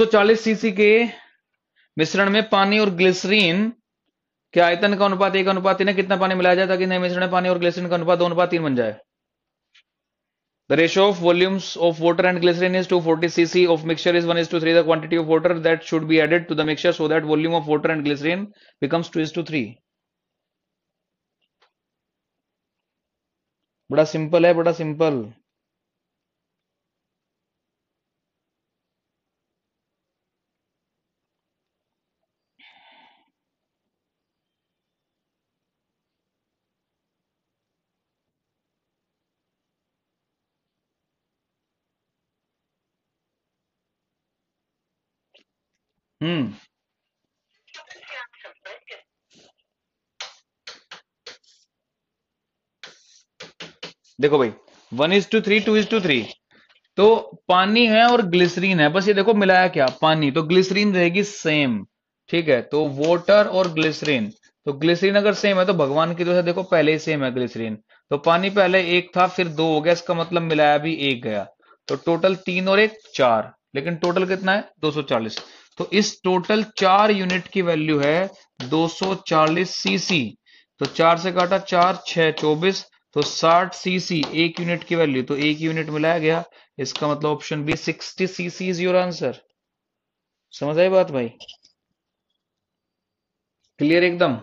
140 तो सीसी के मिश्रण में पानी और ग्लिसरीन के आयतन का अनुपात एक अनुपात तीन है कितना पानी मिलाया जाए ताकि नए मिश्रण में पानी और ग्लिसरीन का अनुपात दो अनुपात तीन बन जाए the ratio of volumes of water and glycerine is two forty cc of mixture is one is to three the quantity of water that should be added to the mixture so that volume of water and glycerine becomes two is to three बड़ा simple है बड़ा simple हम्म देखो भाई one is to three two is to three तो पानी है और ग्लिसरीन है बस ये देखो मिलाया क्या पानी तो ग्लिसरीन रहेगी सेम ठीक है तो वोटर और ग्लिसरीन तो ग्लिसरीन अगर सेम है तो भगवान की है देखो पहले ही सेम है ग्लिसरीन तो पानी पहले एक था फिर दो हो गया इसका मतलब मिलाया भी एक गया तो टोटल तीन और एक चार लेकिन टोटल कितना है 240 तो इस टोटल चार यूनिट की वैल्यू है 240 सीसी तो चार से काटा चार छ चौबीस तो 60 सीसी एक यूनिट की वैल्यू तो एक यूनिट मिलाया गया इसका मतलब option B 60 cc is your answer समझ आई बात भाई क्लियर एकदम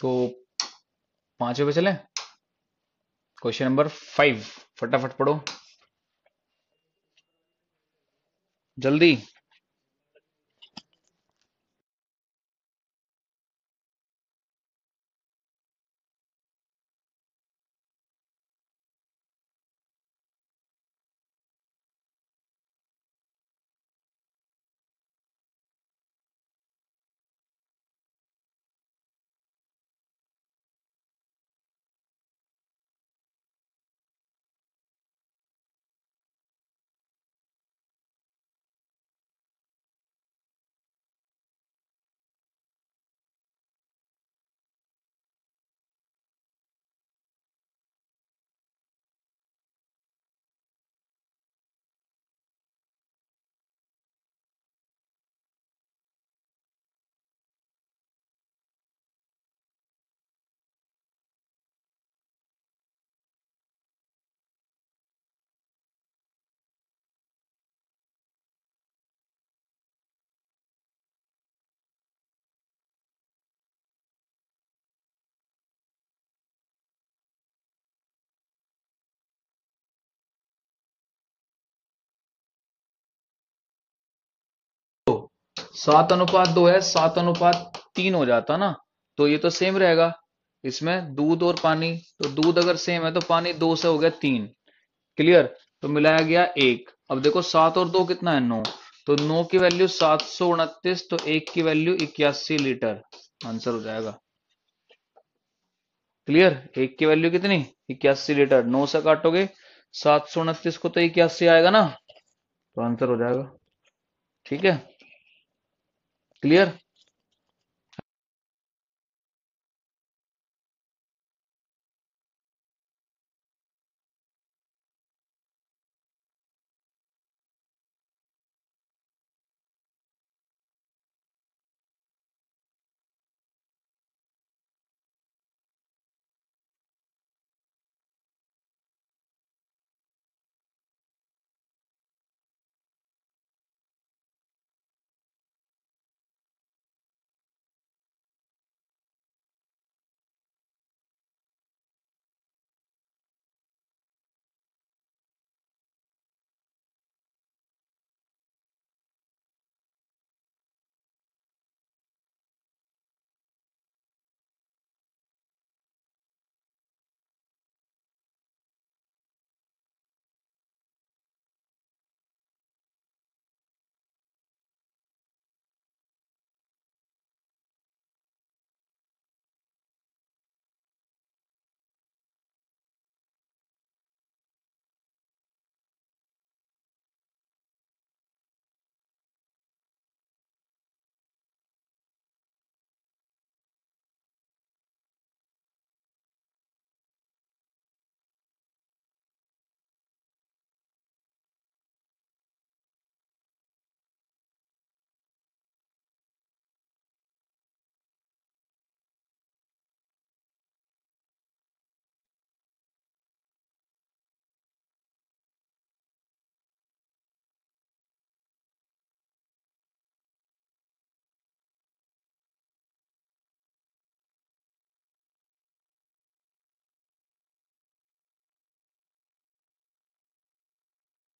तो पांच पे चले क्वेश्चन नंबर फाइव फटाफट पढ़ो जल्दी सात अनुपात दो है सात अनुपात तीन हो जाता ना तो ये तो सेम रहेगा इसमें दूध और पानी तो दूध अगर सेम है तो पानी दो से हो गया तीन क्लियर तो मिलाया गया एक अब देखो सात और दो कितना है नौ तो नौ की वैल्यू सात सौ उनतीस तो एक की वैल्यू इक्यासी लीटर आंसर हो जाएगा क्लियर एक की वैल्यू कितनी इक्यासी लीटर नौ से काटोगे सात सौ उनतीस को तो इक्यासी आएगा ना तो आंसर हो जाएगा ठीक है Clear?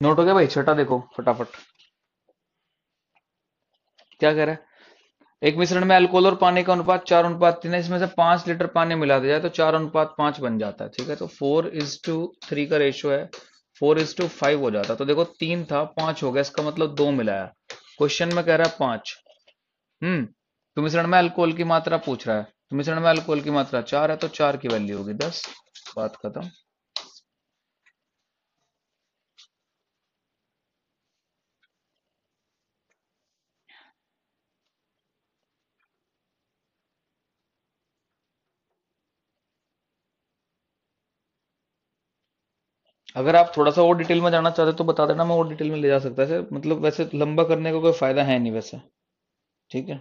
नोट हो गया भाई छठा देखो फटाफट क्या कह रहा है एक मिश्रण में अल्कोहल और पानी का अनुपात चार अनुपात तीन है इसमें से पांच लीटर पानी मिला दिया जाए तो चार अनुपात पांच बन जाता है ठीक है तो फोर इज टू थ्री का रेशियो है फोर इज टू फाइव हो जाता है तो देखो तीन था पांच हो गया इसका मतलब दो मिलाया क्वेश्चन में कह रहा है पांच हम्म तो मिश्रण में अल्कोहल की मात्रा पूछ रहा है तो मिश्रण में अल्कोहल की मात्रा चार है तो चार की वैल्यू होगी दस बात खत्म अगर आप थोड़ा सा और डिटेल में जाना चाहते हो तो बता देना मैं और डिटेल में ले जा सकता है मतलब वैसे लंबा करने का कोई फायदा है नहीं वैसे ठीक है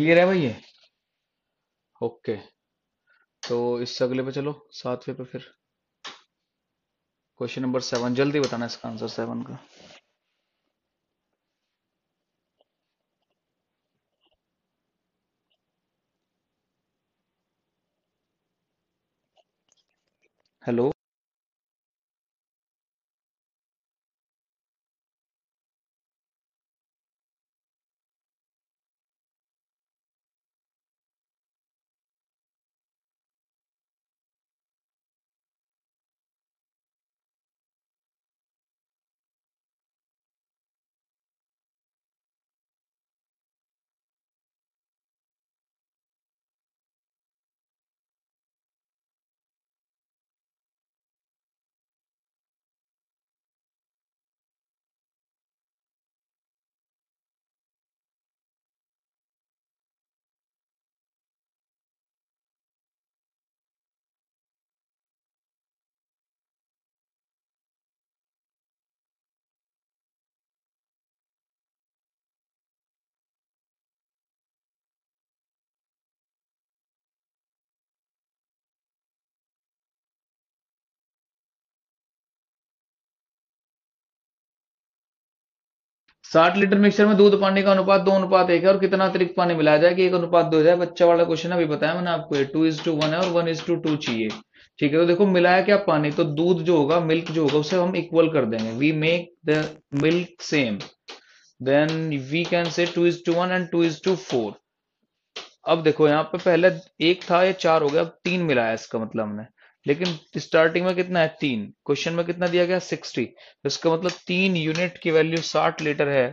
क्लियर है भाई ये ओके तो इससे अगले पे चलो सातवें पे फिर क्वेश्चन नंबर सेवन जल्दी बताना इसका आंसर सेवन का हेलो साठ लीटर मिक्सर में दूध पानी का अनुपात दो अनुपात एक है और कितना अतिरिक्त पानी मिलाया जाए कि एक अनुपात दो जाए बच्चा वाला क्वेश्चन अभी बताया मैंने आपको टू इज टू वन है और वन इज टू टू चाहिए ठीक है तो देखो मिलाया क्या पानी तो दूध जो होगा मिल्क जो होगा उसे हम इक्वल कर देंगे we make the milk same then we can say two is to one and two is to four अब देखो यहाँ पे पहले एक था ये चार हो गया अब तीन मिलाया इसका मतलब हमने लेकिन स्टार्टिंग में कितना है तीन क्वेश्चन में कितना दिया गया सिक्सटी तो इसका मतलब तीन यूनिट की वैल्यू साठ लीटर है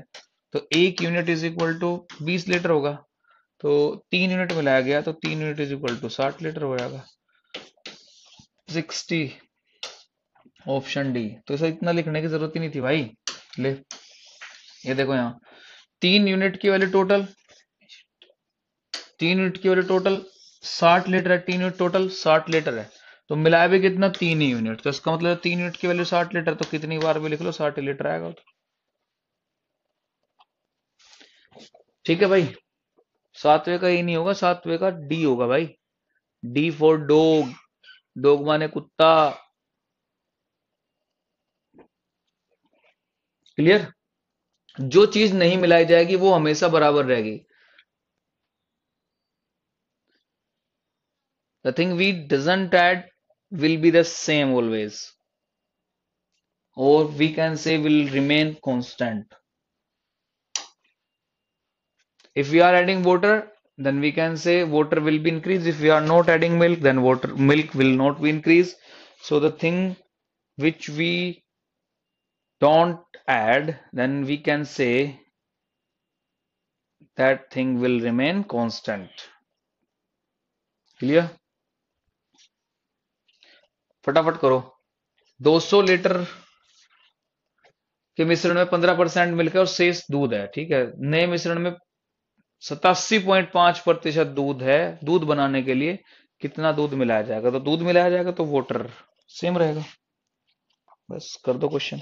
तो एक यूनिट इज इक्वल टू बीस लीटर होगा तो तीन यूनिट मिलाया गया तो तीन यूनिट इज इक्वल टू साठ लीटर हो जाएगा सिक्सटी ऑप्शन डी तो इसे इतना लिखने की जरूरत ही नहीं थी भाई ले ये देखो यहाँ तीन यूनिट की वैल्यू टोटल तीन यूनिट की वैल्यू टोटल साठ लीटर है तीन यूनिट टोटल साठ लीटर है तो मिलाया भी कितना तीन ही यूनिट तो इसका मतलब तीन यूनिट की वैल्यू साठ लीटर तो कितनी बार भी लिख लो साठ लीटर आएगा तो ठीक है भाई सातवें का ये e नहीं होगा सातवें का डी होगा भाई डी फॉर डोग डोग माने कुत्ता क्लियर जो चीज नहीं मिलाई जाएगी वो हमेशा बराबर रहेगी the thing we doesn't add will be the same always or we can say will remain constant if we are adding water then we can say water will be increased if we are not adding milk then water milk will not be increased so the thing which we don't add then we can say that thing will remain constant clear फटाफट करो 200 litre के मिश्रण में 15 percent मिलकर और शेष दूध है ठीक है नए मिश्रण में सतासी पॉइंट पांच प्रतिशत दूध है दूध बनाने के लिए कितना दूध मिलाया जाएगा तो दूध मिलाया जाएगा तो वोटर सेम रहेगा बस कर दो क्वेश्चन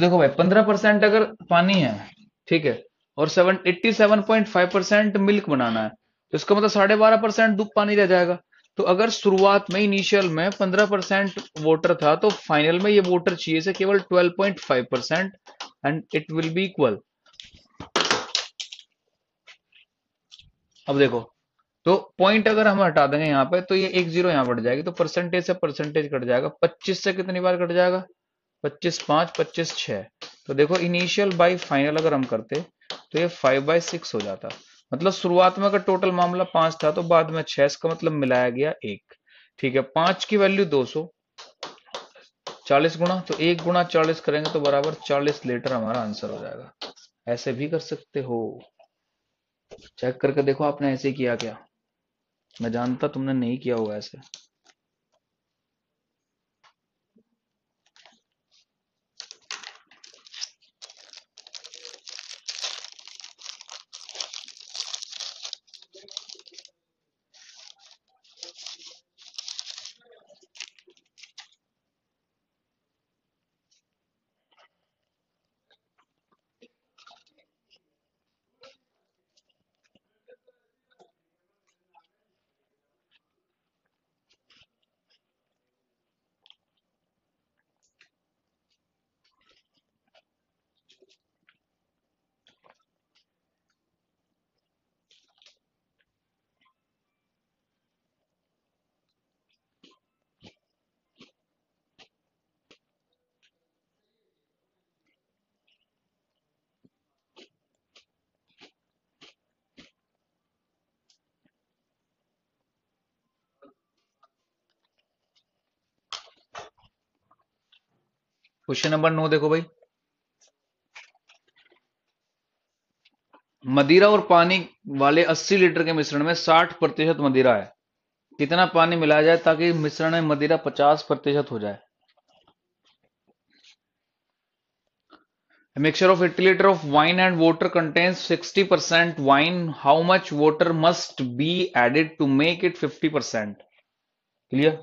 देखो भाई पंद्रह परसेंट अगर पानी है ठीक है और seven eighty seven point five percent milk बनाना है तो इसका मतलब साढ़े बारह परसेंट दूध पानी रह जाएगा तो अगर शुरुआत में इनिशियल में पंद्रह परसेंट वोटर था तो फाइनल में ये वोटर चाहिए से केवल twelve point five percent and it will be equal अब देखो तो पॉइंट अगर हम हटा देंगे यहां पे तो ये एक जीरो यहां बढ़ जाएगी तो परसेंटेज से परसेंटेज कट जाएगा पच्चीस से कितनी बार कट जाएगा पच्चीस पांच पच्चीस छह तो देखो इनिशियल बाई फाइनल अगर हम करते तो ये फाइव बाई सिक्स हो जाता मतलब शुरुआत में अगर टोटल मामला पांच था तो बाद में छह इसका मतलब मिलाया गया एक ठीक है पांच की वैल्यू दो सौ चालीस गुणा तो एक गुणा चालीस करेंगे तो बराबर चालीस लीटर हमारा आंसर हो जाएगा ऐसे भी कर सकते हो चेक करके देखो आपने ऐसे किया क्या मैं जानता तुमने नहीं किया होगा ऐसे क्वेश्चन नंबर नौ देखो भाई मदिरा और पानी वाले 80 लीटर के मिश्रण में 60 प्रतिशत मदिरा है कितना पानी मिलाया जाए ताकि मिश्रण में मदिरा 50 प्रतिशत हो जाए mixture of 80 litre of wine and water contains 60 percent wine how much water must be added to make it 50 percent clear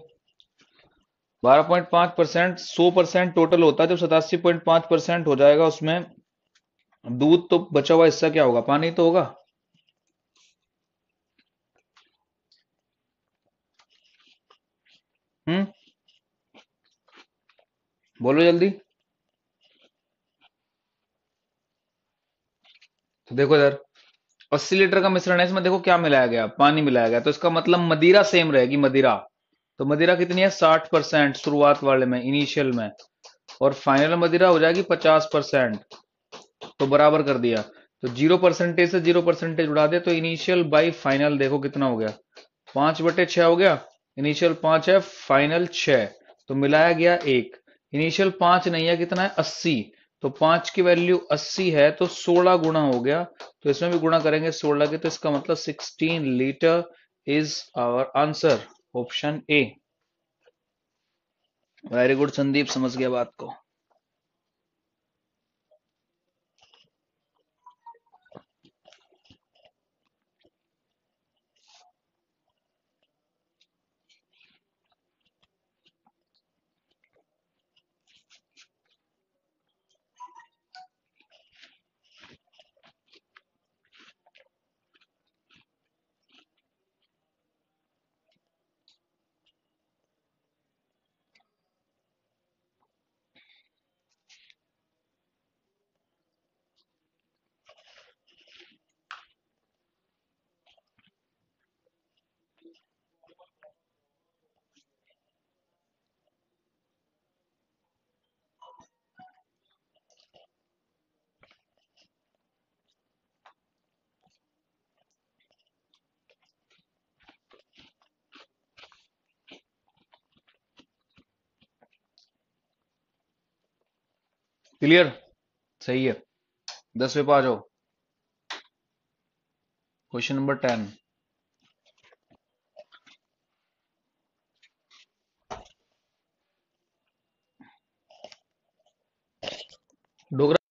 12.5 percent सौ परसेंट टोटल होता है जब सतासी पॉइंट पांच परसेंट हो जाएगा उसमें दूध तो बचा हुआ हिस्सा क्या होगा पानी तो होगा हम्म बोलो जल्दी तो देखो इधर अस्सी लीटर का मिश्रण है इसमें देखो क्या मिलाया गया पानी मिलाया गया तो इसका मतलब मदिरा सेम रहेगी मदिरा तो मदिरा कितनी है साठ परसेंट शुरुआत वाले में इनिशियल में और फाइनल मदिरा हो जाएगी पचास परसेंट तो बराबर कर दिया तो जीरो परसेंटेज से जीरो परसेंटेज उड़ा दे तो इनिशियल बाई फाइनल देखो कितना हो गया पांच बटे छ हो गया इनिशियल पांच है फाइनल छ तो मिलाया गया एक इनिशियल पांच नहीं है कितना है अस्सी तो पांच की वैल्यू अस्सी है तो सोलह गुणा हो गया तो इसमें भी गुणा करेंगे सोलह के तो इसका मतलब sixteen litre is our answer option A very good Sandeep समझ गया बात को क्लियर सही है दसवें पे आ जाओ क्वेश्चन नंबर टेन डोगरा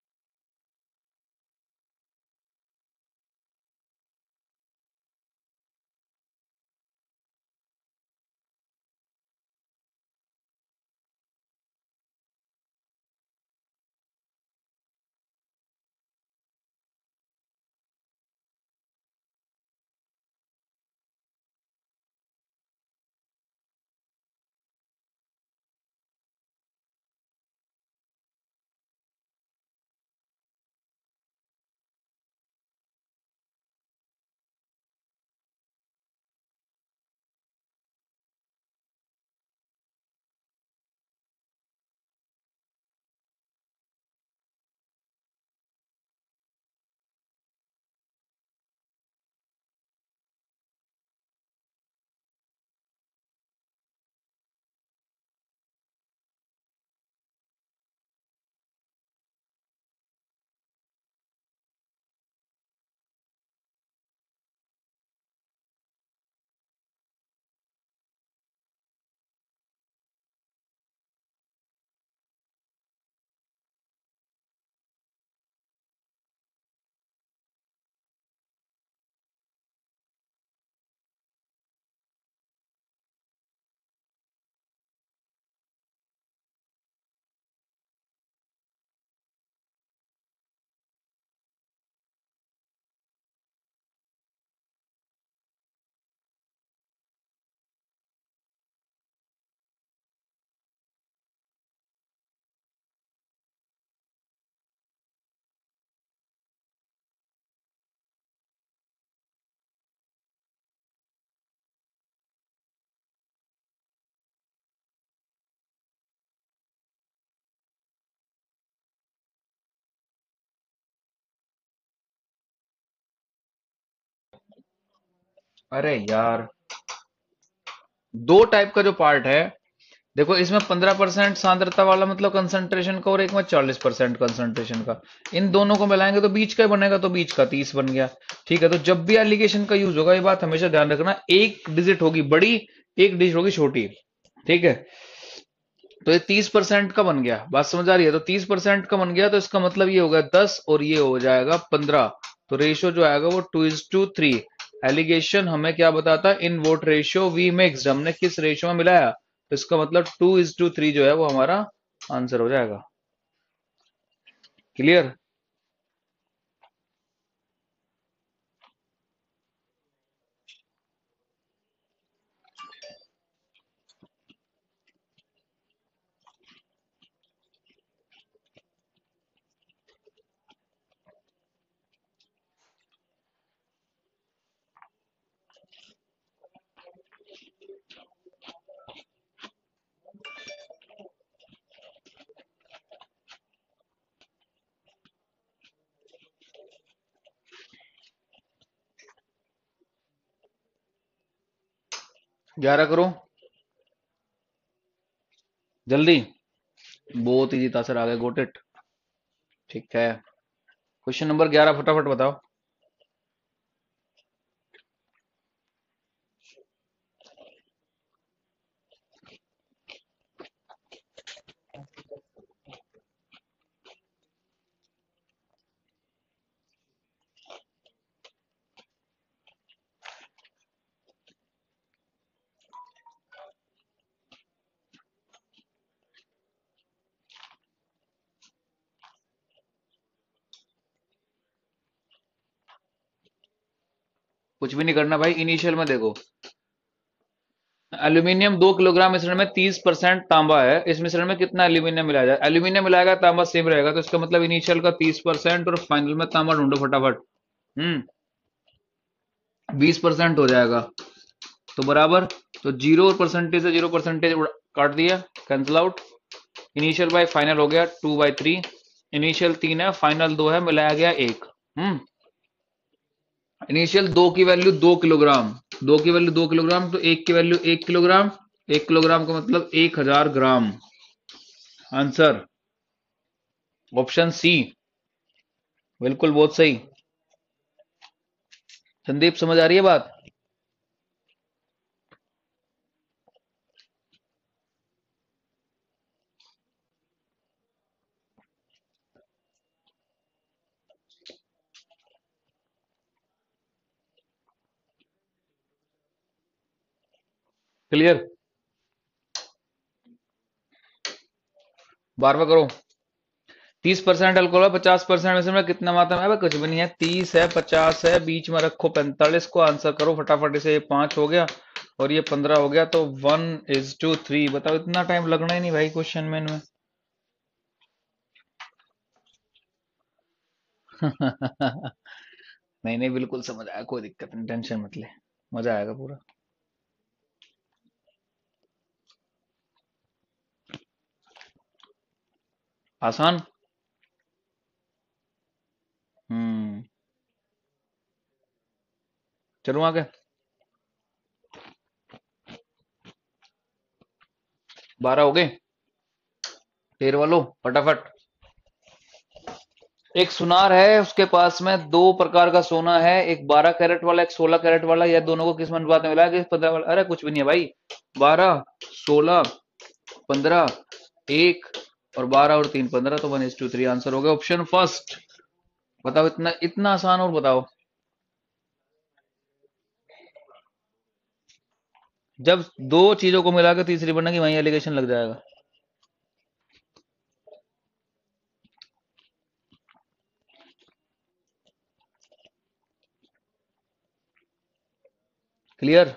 अरे यार दो टाइप का जो पार्ट है देखो इसमें पंद्रह परसेंट सांद्रता वाला मतलब कंसंट्रेशन का और एक में चालीस परसेंट कंसंट्रेशन का इन दोनों को मिलाएंगे तो बीच का बनेगा तो बीच का तीस बन गया ठीक है तो जब भी एलिगेशन का यूज होगा ये बात हमेशा ध्यान रखना एक डिजिट होगी बड़ी एक डिजिट होगी छोटी ठीक है तो ये तीस परसेंट का बन गया बात समझ आ रही है तो तीस परसेंट का बन गया तो इसका मतलब ये हो गया दस और ये हो जाएगा पंद्रह तो रेशियो जो आएगा वो two is to three alligation हमें क्या बताता है in what ratio we mixed हमने किस रेशियो में मिलाया तो इसका मतलब टू इज टू थ्री जो है वो हमारा आंसर हो जाएगा क्लियर ग्यारह करो जल्दी बहुत इजी था सर गए गोट इट ठीक है क्वेश्चन नंबर ग्यारह फटाफट बताओ कुछ भी नहीं करना भाई इनिशियल में देखो एल्यूमिनियम दो किलोग्राम मिश्रण में तीस परसेंट तांबा है इस मिश्रण में कितना एल्यूमिनियम मिलाया जाए एल्यूमिनियम मिलाएगा तांबा सेम रहेगा तो इसका मतलब इनिशियल का तीस परसेंट और फाइनल में तांबा ढूंढो फटाफट हम्म बीस परसेंट हो जाएगा तो बराबर तो जीरो परसेंटेज से जीरो परसेंटेज काट दिया cancel out initial by final हो गया टू बाय थ्री इनिशियल तीन है फाइनल दो है मिलाया गया एक हम्म इनिशियल दो की वैल्यू दो किलोग्राम दो की वैल्यू दो किलोग्राम तो एक की वैल्यू एक किलोग्राम एक किलोग्राम का मतलब एक हजार ग्राम आंसर ऑप्शन सी बिल्कुल बहुत सही संदीप समझ आ रही है बात क्लियर बार बार करो तीस परसेंट अल्कोहल है पचास परसेंट में कितना मात्रा में कुछ भी नहीं है तीस है पचास है बीच में रखो पैंतालीस को आंसर करो फटाफट से ये पांच हो गया और ये पंद्रह हो गया तो वन इज टू थ्री बताओ इतना टाइम लगना ही नहीं भाई क्वेश्चन में इनमें नहीं नहीं बिल्कुल समझ आया कोई दिक्कत नहीं टेंशन मत ले मजा आएगा पूरा आसान हम्म चलो आगे बारह हो गए तेरह वालो फटाफट एक सुनार है उसके पास में दो प्रकार का सोना है एक बारह कैरेट वाला एक सोलह कैरेट वाला या दोनों को किस अनुपात में मिला पंद्रह वाला अरे कुछ भी नहीं है भाई बारह सोलह पंद्रह एक और बारह और तीन पंद्रह तो one is to three answer हो गया ऑप्शन फर्स्ट बताओ इतना इतना आसान और बताओ जब दो चीजों को मिलाकर तीसरी बनेगी वहीं एलिगेशन लग जाएगा क्लियर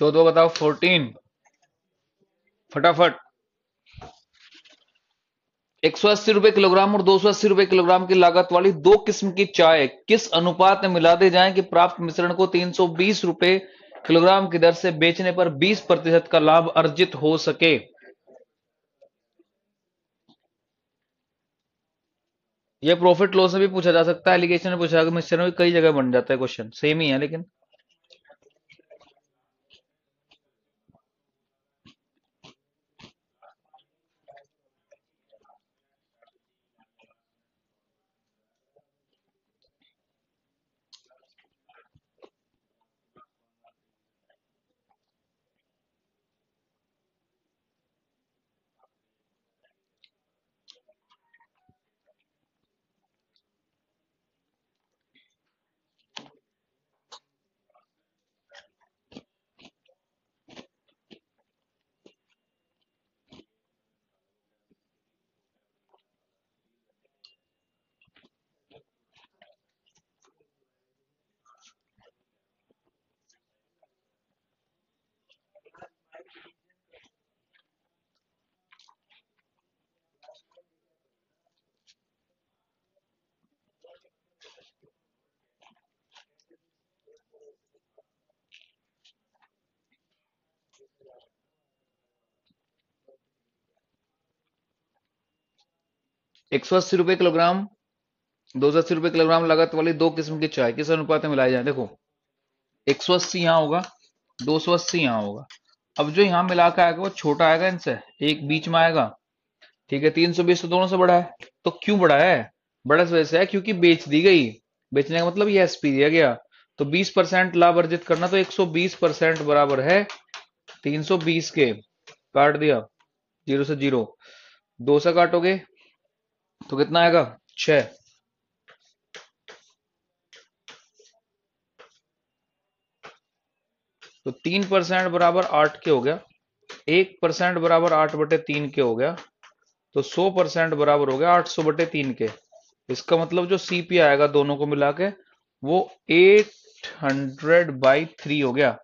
चौदह बताओ फोर्टीन फटाफट एक सौ अस्सी रुपए किलोग्राम और दो सौ अस्सी रुपए किलोग्राम की लागत वाली दो किस्म की चाय किस अनुपात में मिला दे जाए कि प्राप्त मिश्रण को तीन सौ बीस रुपए किलोग्राम की दर से बेचने पर बीस प्रतिशत का लाभ अर्जित हो सके यह प्रॉफिट लॉस में भी पूछा जा सकता है एलिगेशन में पूछा मिश्रण कई जगह बन जाता है क्वेश्चन सेम ही है लेकिन एक सौ अस्सी रुपये किलोग्राम दो सौ अस्सी रुपये किलोग्राम लागत वाली दो किस्म की चाय किस अनुपात में मिलाई जाए देखो एक सौ अस्सी यहाँ होगा दो सौ अस्सी यहाँ होगा अब जो यहाँ मिला के आएगा वो छोटा आएगा इनसे एक बीच में आएगा ठीक है तीन सौ बीस तो दोनों से बड़ा है तो क्यों बड़ा है बड़ा इस वजह से है क्योंकि बेच दी गई बेचने का मतलब ये एसपी दिया गया तो बीस परसेंट लाभ अर्जित करना तो बीस परसेंट बराबर है बीस के काट दिया जीरो से जीरो दो से काटोगे तो कितना आएगा छ तो तीन परसेंट बराबर आठ के हो गया एक परसेंट बराबर आठ बटे तीन के हो गया तो सौ परसेंट बराबर हो गया आठ सौ बटे तीन के इसका मतलब जो सीपी आएगा दोनों को मिला के वो एट हंड्रेड बाई थ्री हो गया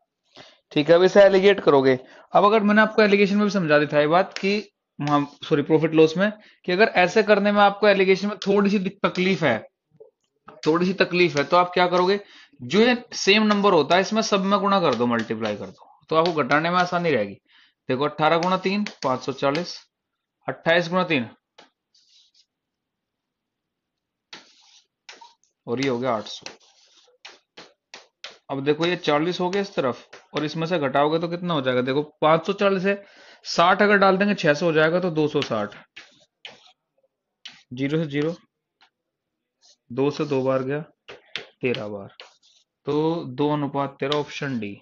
ठीक है अब इसे एलिगेट करोगे अब अगर मैंने आपको एलिगेशन में भी समझा दी था ये बात कि सॉरी प्रॉफिट लॉस में कि अगर ऐसे करने में आपको एलिगेशन में थोड़ी सी तकलीफ है थोड़ी सी तकलीफ है तो आप क्या करोगे जो ये सेम नंबर होता है इसमें सब में गुणा कर दो मल्टीप्लाई कर दो तो आपको घटाने में आसानी रहेगी देखो अट्ठारह गुणा तीन पांच सौ चालीस अट्ठाईस गुणा तीन और ये हो गया आठ सौ अब देखो ये चालीस हो गया इस तरफ और इसमें से घटाओगे तो कितना हो जाएगा देखो पांच सौ चालीस है साठ अगर डाल देंगे छह सौ हो जाएगा तो दो सौ साठ जीरो से जीरो दो से दो बार गया तेरह बार तो दो अनुपात तेरह option D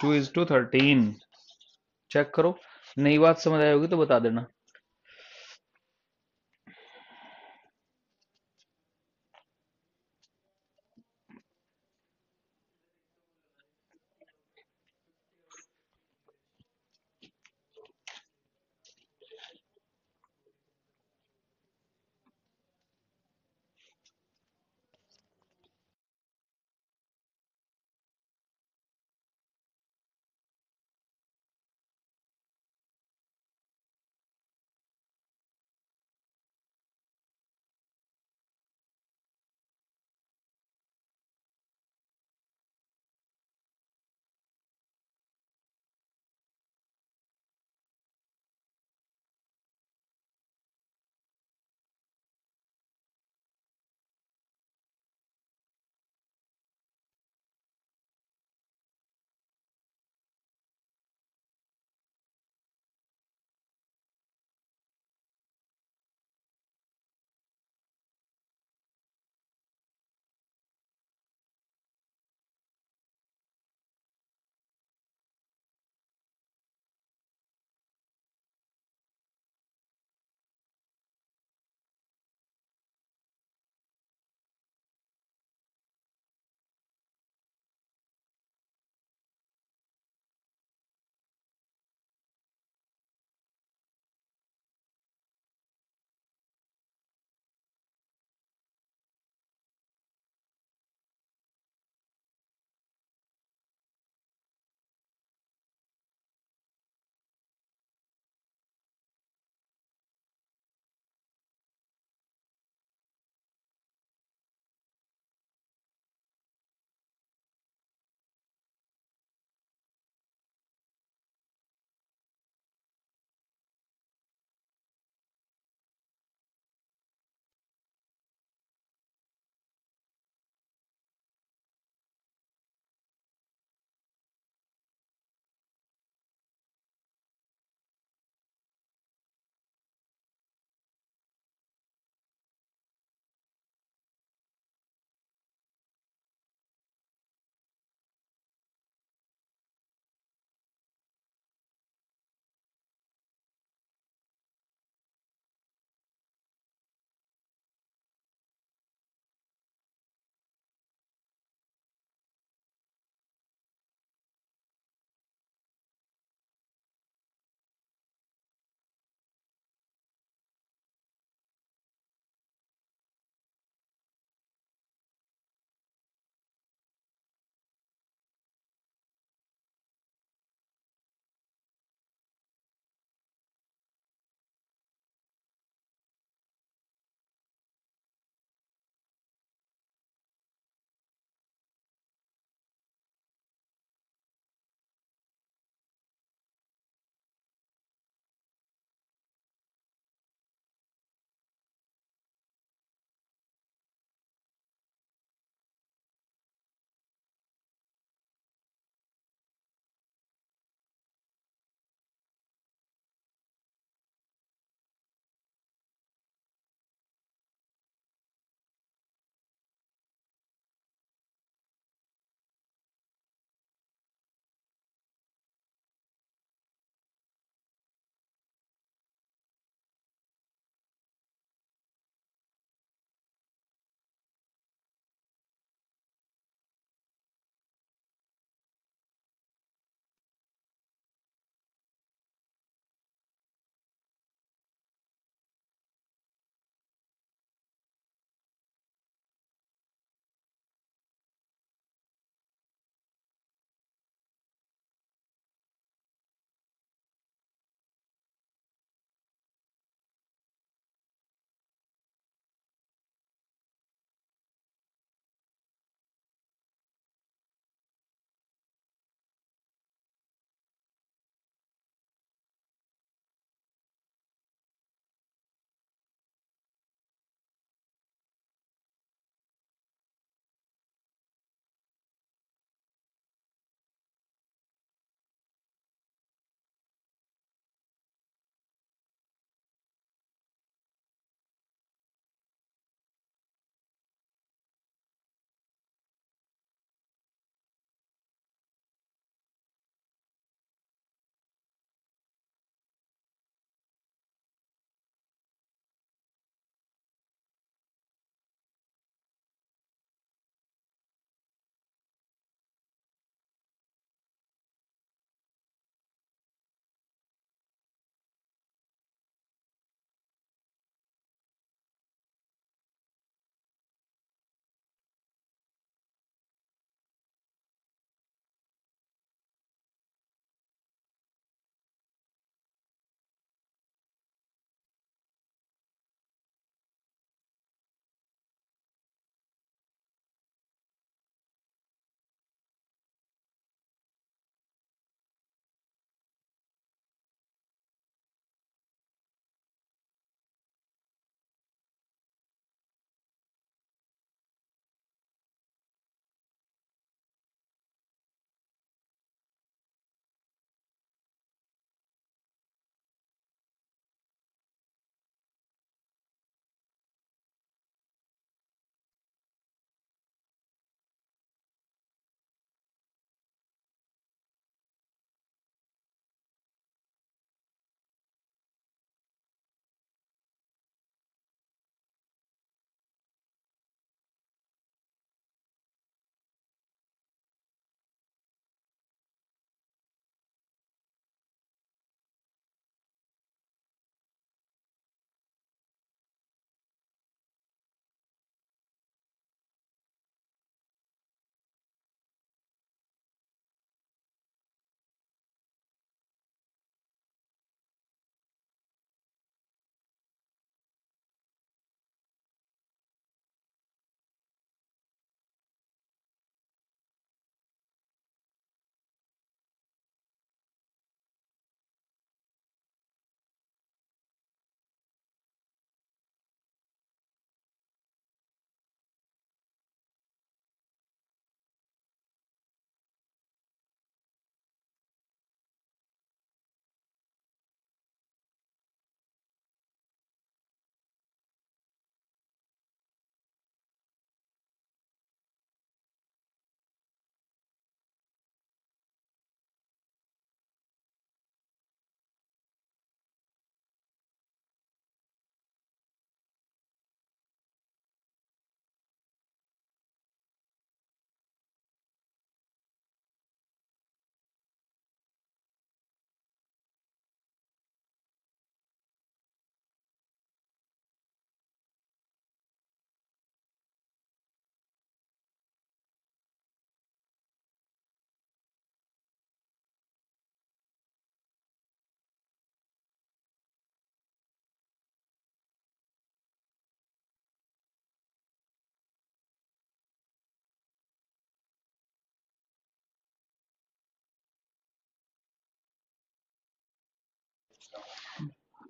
two is to thirteen check करो नई बात समझ आई होगी तो बता देना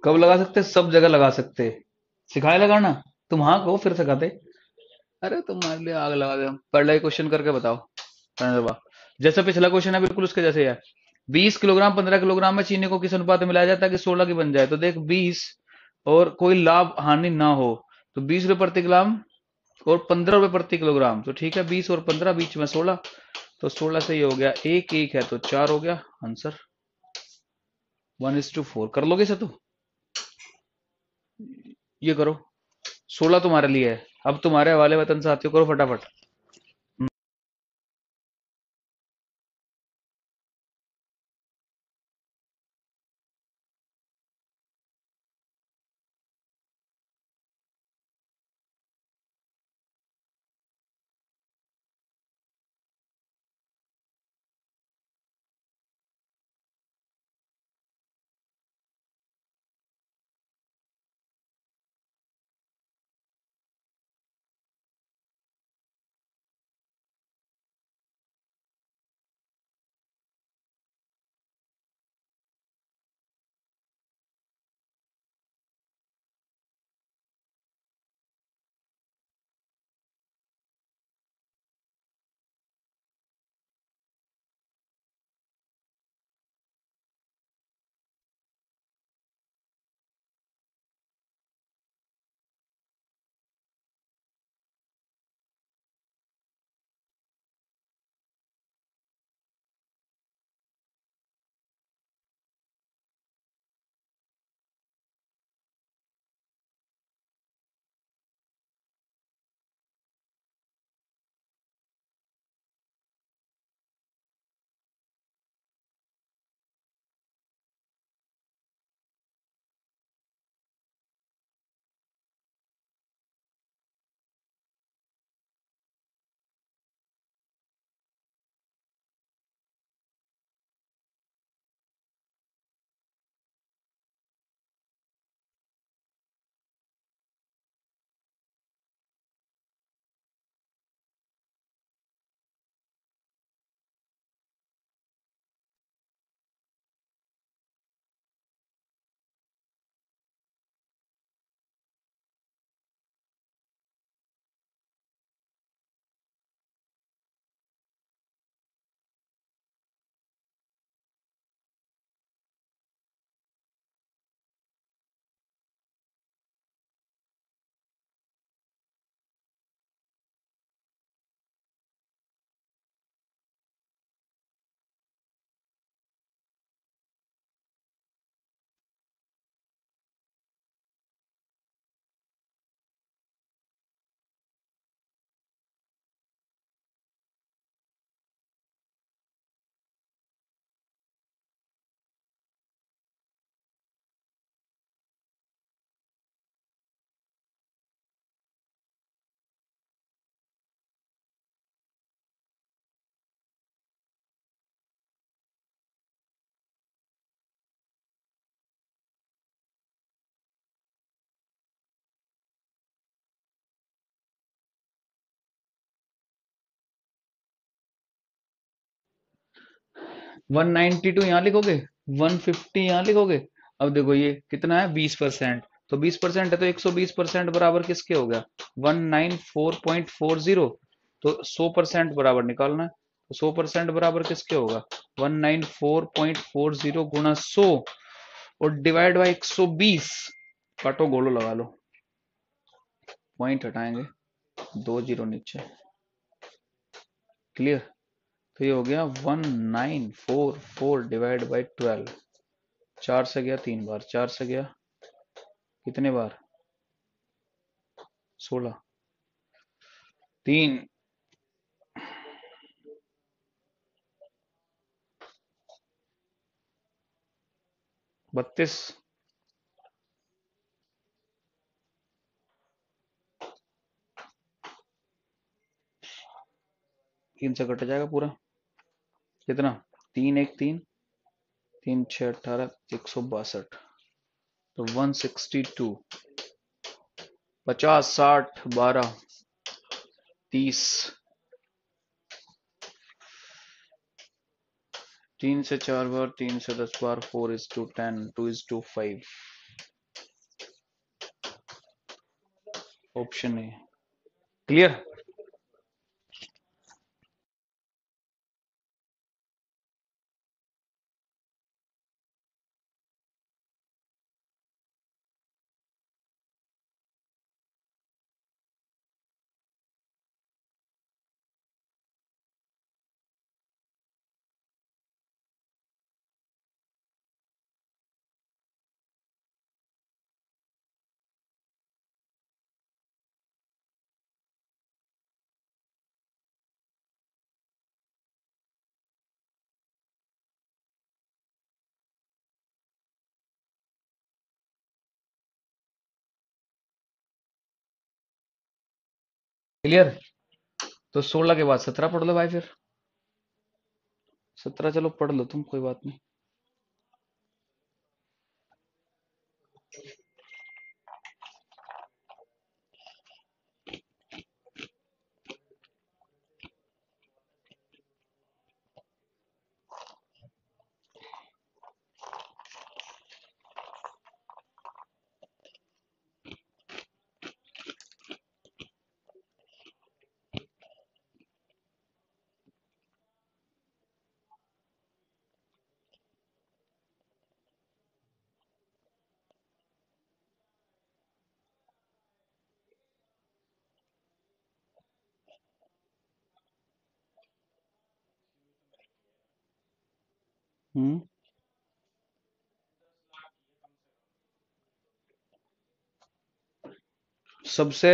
कब लगा सकते सब जगह लगा सकते सिखाए लगाना तुम हाँ कहो फिर सिखाते अरे तुम्हारे लिए आग लगा दे पहला क्वेश्चन करके बताओ जैसा पिछला क्वेश्चन है बिल्कुल उसके जैसे है बीस किलोग्राम पंद्रह किलोग्राम में चीनी को किस अनुपात में मिलाया जाए ताकि सोलह की बन जाए तो देख बीस और कोई लाभ हानि ना हो तो बीस रुपए प्रति ग्राम और पंद्रह रुपए प्रति किलोग्राम तो ठीक है बीस और पंद्रह बीच में सोलह तो सोलह सही हो गया एक एक है तो चार हो गया answer one is to four कर लोगे सतु तो? ये करो सोलह तुम्हारे लिए है अब तुम्हारे वाले वतन साथियों करो फटाफट 192 यहाँ लिखोगे 150 यहाँ लिखोगे अब देखो ये कितना है 20 परसेंट तो 20 परसेंट है तो 120 परसेंट बराबर किसके हो गया 194.40 तो 100 परसेंट बराबर निकालना है तो 100 परसेंट बराबर किसके होगा 194.40 गुना सो और डिवाइड बाय 120 काटो गोलो लगा लो पॉइंट हटाएंगे दो जीरो नीचे क्लियर तो ये हो गया one nine four four divide by twelve चार से गया तीन बार चार से गया कितने बार सोलह तीन बत्तीस तीन से कट जाएगा पूरा कितना तीन एक तीन तीन छ अठारह एक सौ बासठ तो वन सिक्सटी टू पचास साठ बारह तीस तीन से चार बार तीन से दस बार four is to ten two is to five option A clear clear तो सोलह के बाद सत्रह पढ़ लो भाई फिर सत्रह चलो पढ़ लो तुम कोई बात नहीं सबसे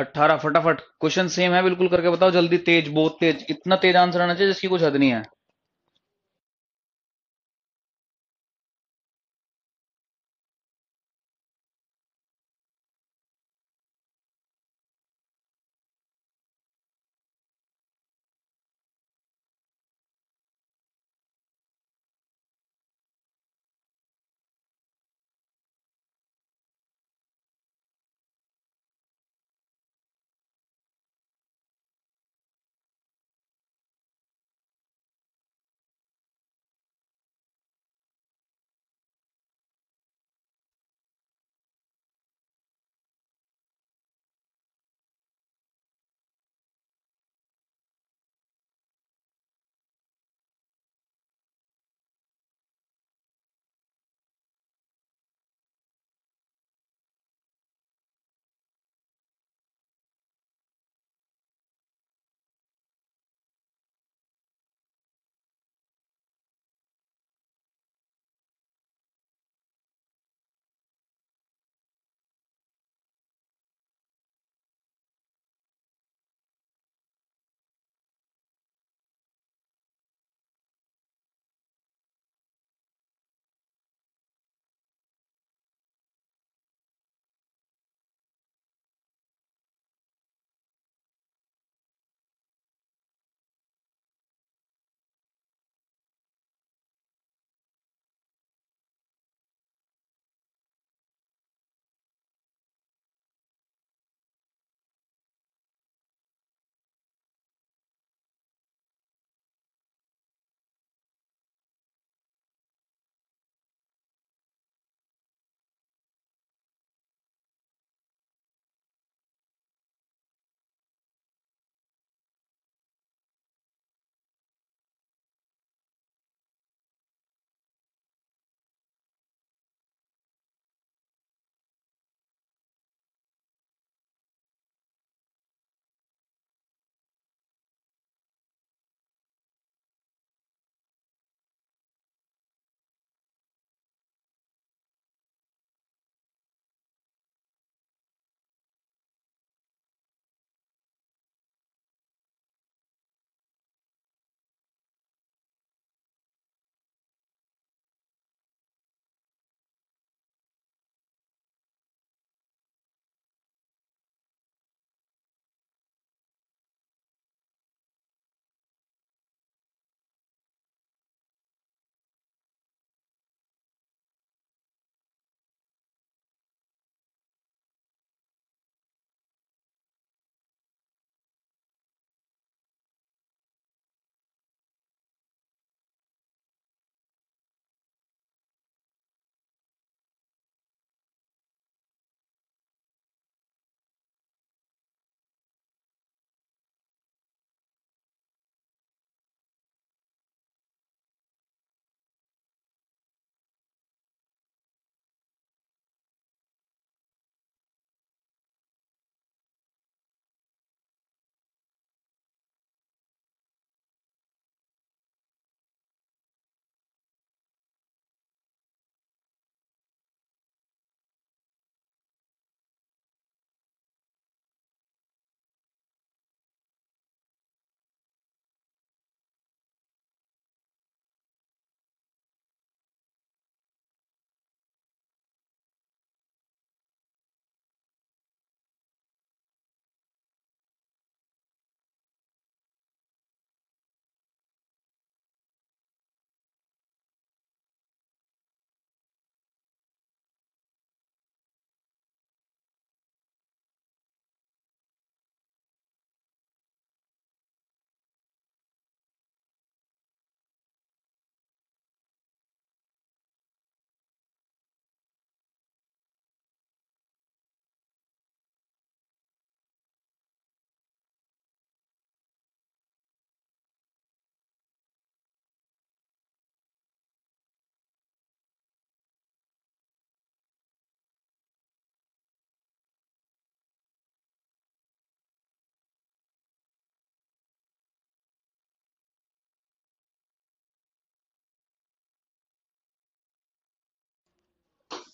अट्ठारह फटाफट क्वेश्चन सेम है बिल्कुल करके बताओ जल्दी तेज बहुत तेज इतना तेज आंसर आना चाहिए जिसकी कुछ हद नहीं है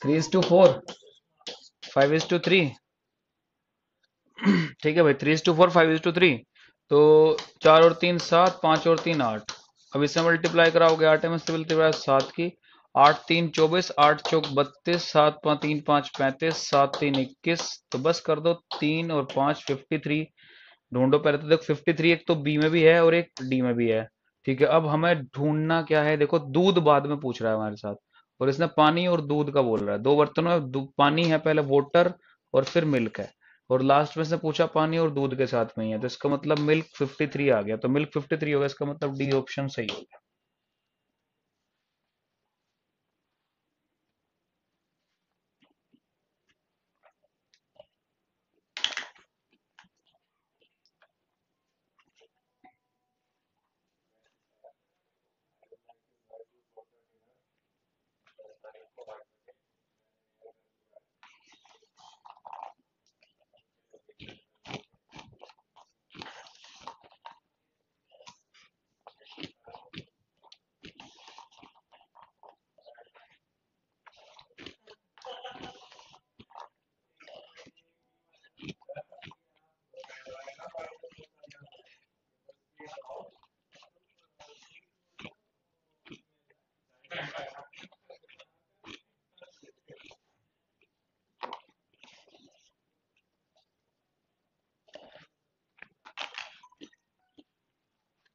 three is to four five is to three ठीक है भाई three is to four five is to three तो चार और तीन सात पांच और तीन आठ अब इससे मल्टीप्लाई कराओगे आठ में मल्टीप्लाई सात की आठ तीन चौबीस आठ चौक बत्तीस सात पाँच तीन पाँच पैंतीस सात तीन इक्कीस तो बस कर दो तीन और पाँच फिफ्टी थ्री ढूंढो पहले तो देखो फिफ्टी थ्री एक तो बी में भी है और एक डी में भी है ठीक है अब हमें ढूंढना क्या है देखो दूध बाद में पूछ रहा है हमारे साथ और इसने पानी और दूध का बोल रहा है दो बर्तनों में पानी है पहले वोटर और फिर मिल्क है और लास्ट में इसने पूछा पानी और दूध के साथ में ही है तो इसका मतलब मिल्क 53 आ गया तो मिल्क 53 होगा इसका मतलब डी ऑप्शन सही होगा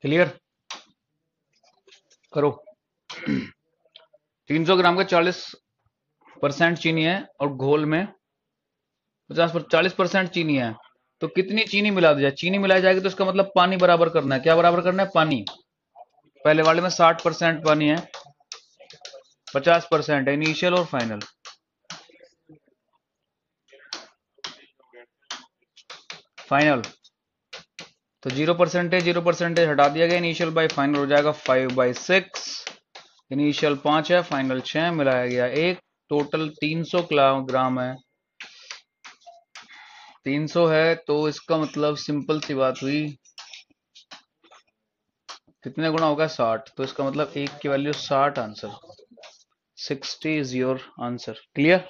क्लियर करो 300 ग्राम का 40 परसेंट चीनी है और घोल में 50 पर चालीस परसेंट चीनी है तो कितनी चीनी मिला दी जाए चीनी मिलाई जाएगी तो इसका मतलब पानी बराबर करना है क्या बराबर करना है पानी पहले वाले में 60 परसेंट पानी है 50 परसेंट है इनिशियल और फाइनल फाइनल तो जीरो परसेंटेज जीरो परसेंटेज हटा दिया गया इनिशियल बाई फाइनल हो जाएगा फाइव बाई सिक्स इनिशियल पांच है फाइनल छह मिलाया गया एक टोटल तीन सौ ग्राम है तीन सौ है तो इसका मतलब सिंपल सी बात हुई कितने गुना होगा साठ तो इसका मतलब एक की वैल्यू साठ answer sixty is your answer clear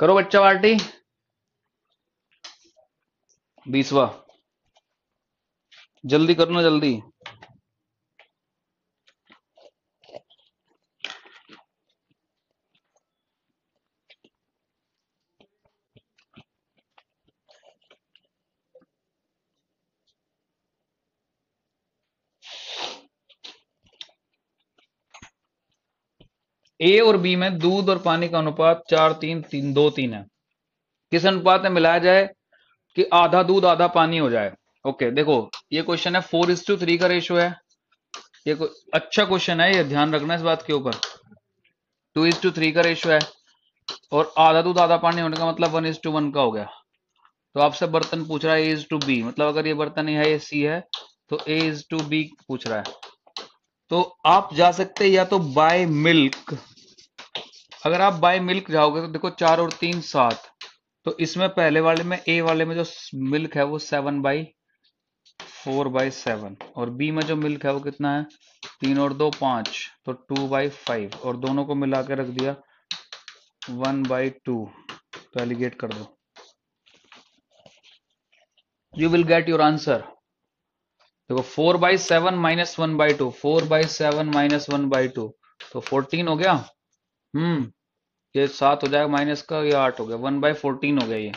करो बच्चा पार्टी बीसवा जल्दी करना जल्दी ए और बी में दूध और पानी का अनुपात चार तीन तीन दो तीन है किस अनुपात में मिलाया जाए कि आधा दूध आधा पानी हो जाए ओके देखो ये क्वेश्चन है फोर इज टू थ्री का रेशो है ये अच्छा क्वेश्चन है ये ध्यान रखना इस बात के ऊपर टू इज टू थ्री का रेशो है और आधा दूध आधा पानी होने का मतलब वन इज टू वन का हो गया तो आपसे बर्तन पूछ रहा है ए इज टू बी मतलब अगर ये बर्तन है ये सी है तो ए इज टू बी पूछ रहा है तो आप जा सकते या तो बाय मिल्क अगर आप बाय मिल्क जाओगे तो देखो चार और तीन सात तो इसमें पहले वाले में ए वाले में जो मिल्क है वो seven by four by seven और बी में जो मिल्क है वो कितना है तीन और दो पांच तो टू बाई फाइव और दोनों को मिला के रख दिया वन बाई टू तो एलिगेट कर दो you will get your answer देखो four by seven minus one by two four by seven minus one by two तो फोर्टीन हो गया हम्म ये सात हो जाएगा माइनस का ये आठ हो गया वन बाई फोर्टीन हो गया ये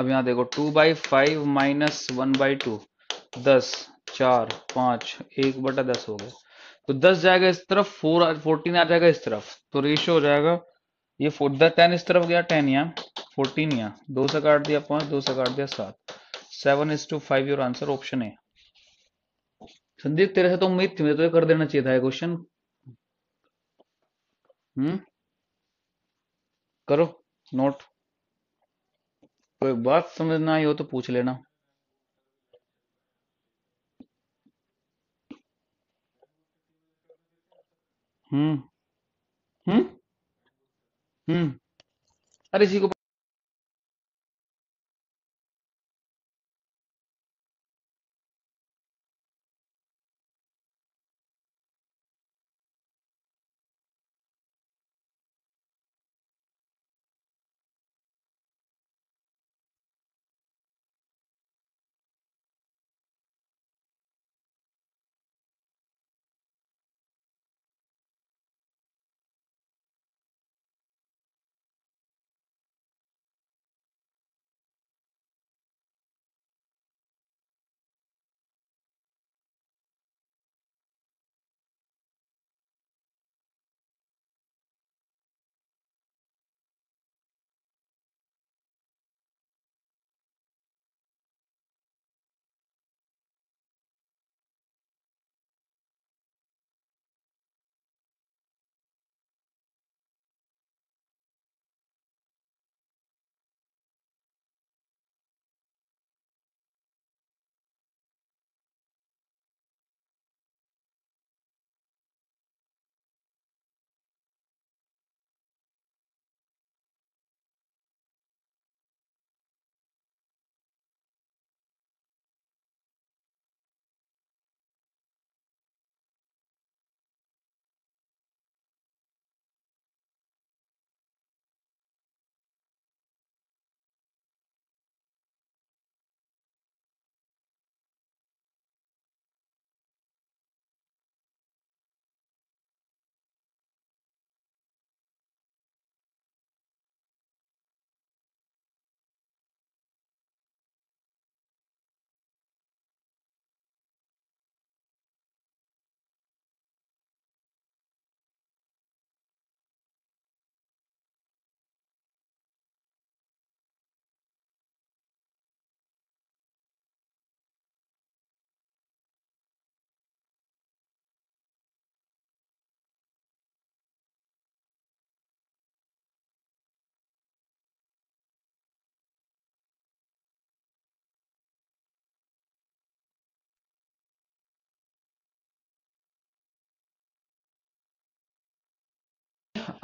अब यहाँ देखो two by five minus one by two दस चार पांच एक बटा दस हो गया तो दस जाएगा इस तरफ फोर फोर्टीन आ जाएगा इस तरफ तो रेशियो हो जाएगा ये फोर दस टेन इस तरफ गया टेन यहाँ फोर्टीन यहाँ दो से काट दिया पांच दो से काट दिया सात seven is to five your answer option है संदीप तेरे से तो उम्मीद थी मुझे तो कर देना चाहिए था ये क्वेश्चन हम्म करो नोट कोई बात समझना आई हो तो पूछ लेना हम्म हम्म हम्म अरे इसी को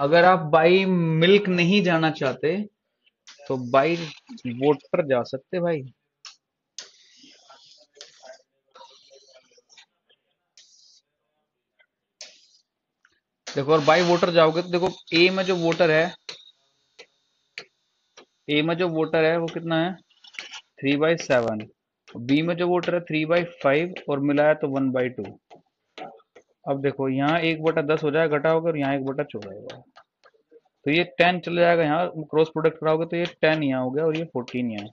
अगर आप बाई मिल्क नहीं जाना चाहते तो बाई वोटर पर जा सकते भाई देखो और बाई वोटर जाओगे तो देखो ए में जो वोटर है ए में जो वोटर है वो कितना है थ्री बाई सेवन बी में जो वोटर है थ्री बाई फाइव और मिलाया तो वन बाई टू अब देखो यहाँ एक बटा दस हो जाएगा घटा होगा और यहाँ एक बटा चौदह होगा तो ये टेन चले जाएगा यहाँ क्रॉस प्रोडक्ट कराओगे तो ये टेन यहाँ हो गया और ये फोर्टीन यहाँ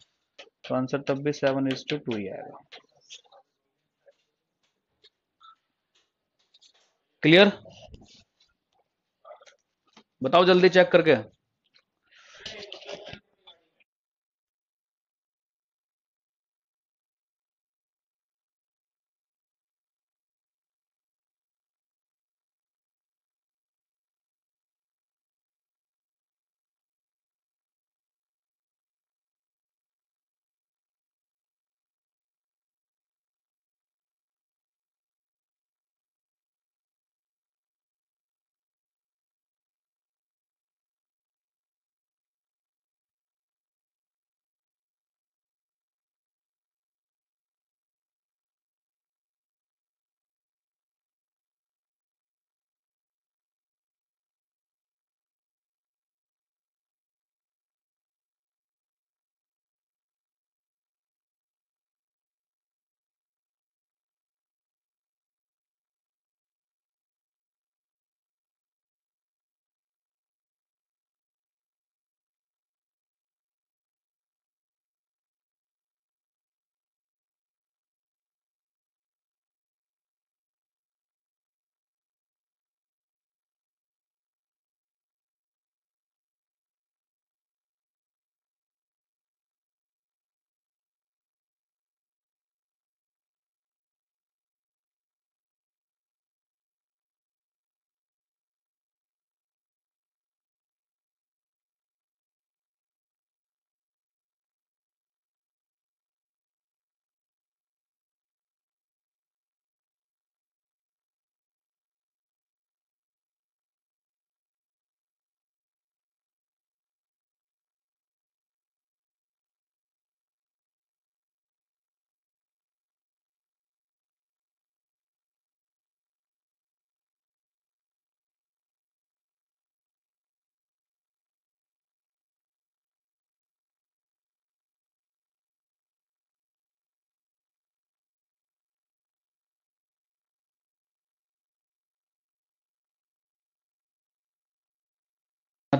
तो आंसर तब भी सेवन इज टू टू ही आएगा क्लियर बताओ जल्दी चेक करके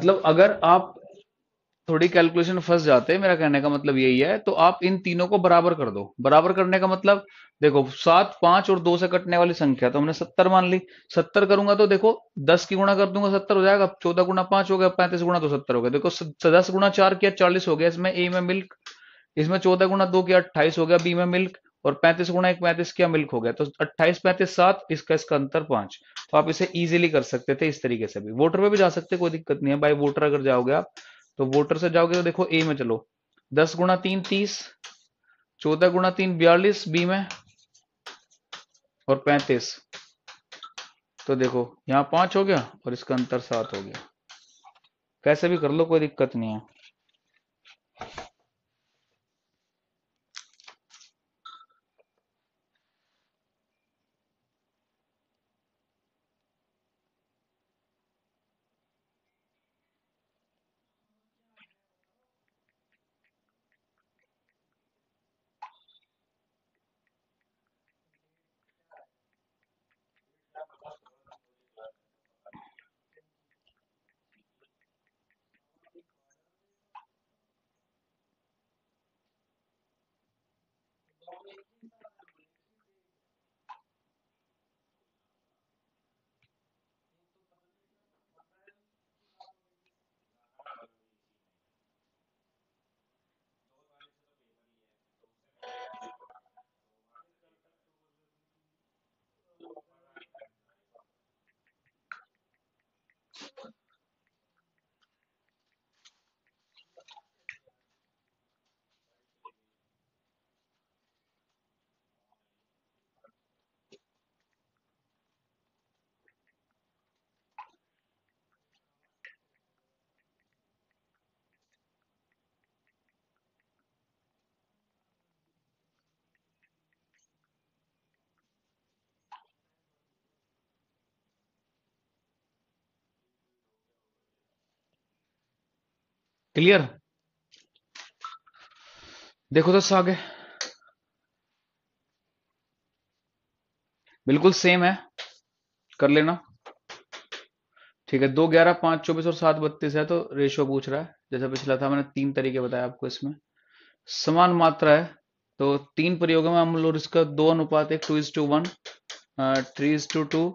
मतलब अगर आप थोड़ी कैलकुलेशन फंस जाते मेरा कहने का मतलब यही है तो आप इन तीनों को बराबर कर दो बराबर करने का मतलब देखो सात पांच और दो से कटने वाली संख्या तो हमने सत्तर मान ली सत्तर करूंगा तो देखो दस की गुणा कर दूंगा सत्तर हो जाएगा चौदह गुणा पांच हो गया पैंतीस गुणा तो सत्तर हो गया देखो दस गुणा चार किया चालीस हो गया इसमें ए में मिल्क इसमें चौदह गुणा दो किया अट्ठाईस हो गया बी में मिल्क और पैंतीस गुणा एक पैंतीस क्या मिल्क हो गया तो अट्ठाईस पैंतीस सात इसका इसका अंतर पांच तो आप इसे इजीली कर सकते थे इस तरीके से भी वोटर पे भी जा सकते कोई दिक्कत नहीं है बाई वोटर अगर जाओगे आप तो वोटर से जाओगे तो देखो ए में चलो दस गुणा तीन तीस चौदह गुणा तीन बयालीस बी में और पैंतीस तो देखो यहाँ पांच हो गया और इसका अंतर सात हो गया कैसे भी कर लो कोई दिक्कत नहीं है क्लियर देखो दोस्तों आगे बिल्कुल सेम है कर लेना ठीक है दो ग्यारह पांच चौबीस और सात बत्तीस है तो रेशियो पूछ रहा है जैसा पिछला था मैंने तीन तरीके बताया आपको इसमें समान मात्रा है तो तीन प्रयोगों में हम लोग इसका दो अनुपात एक two is to one three is to two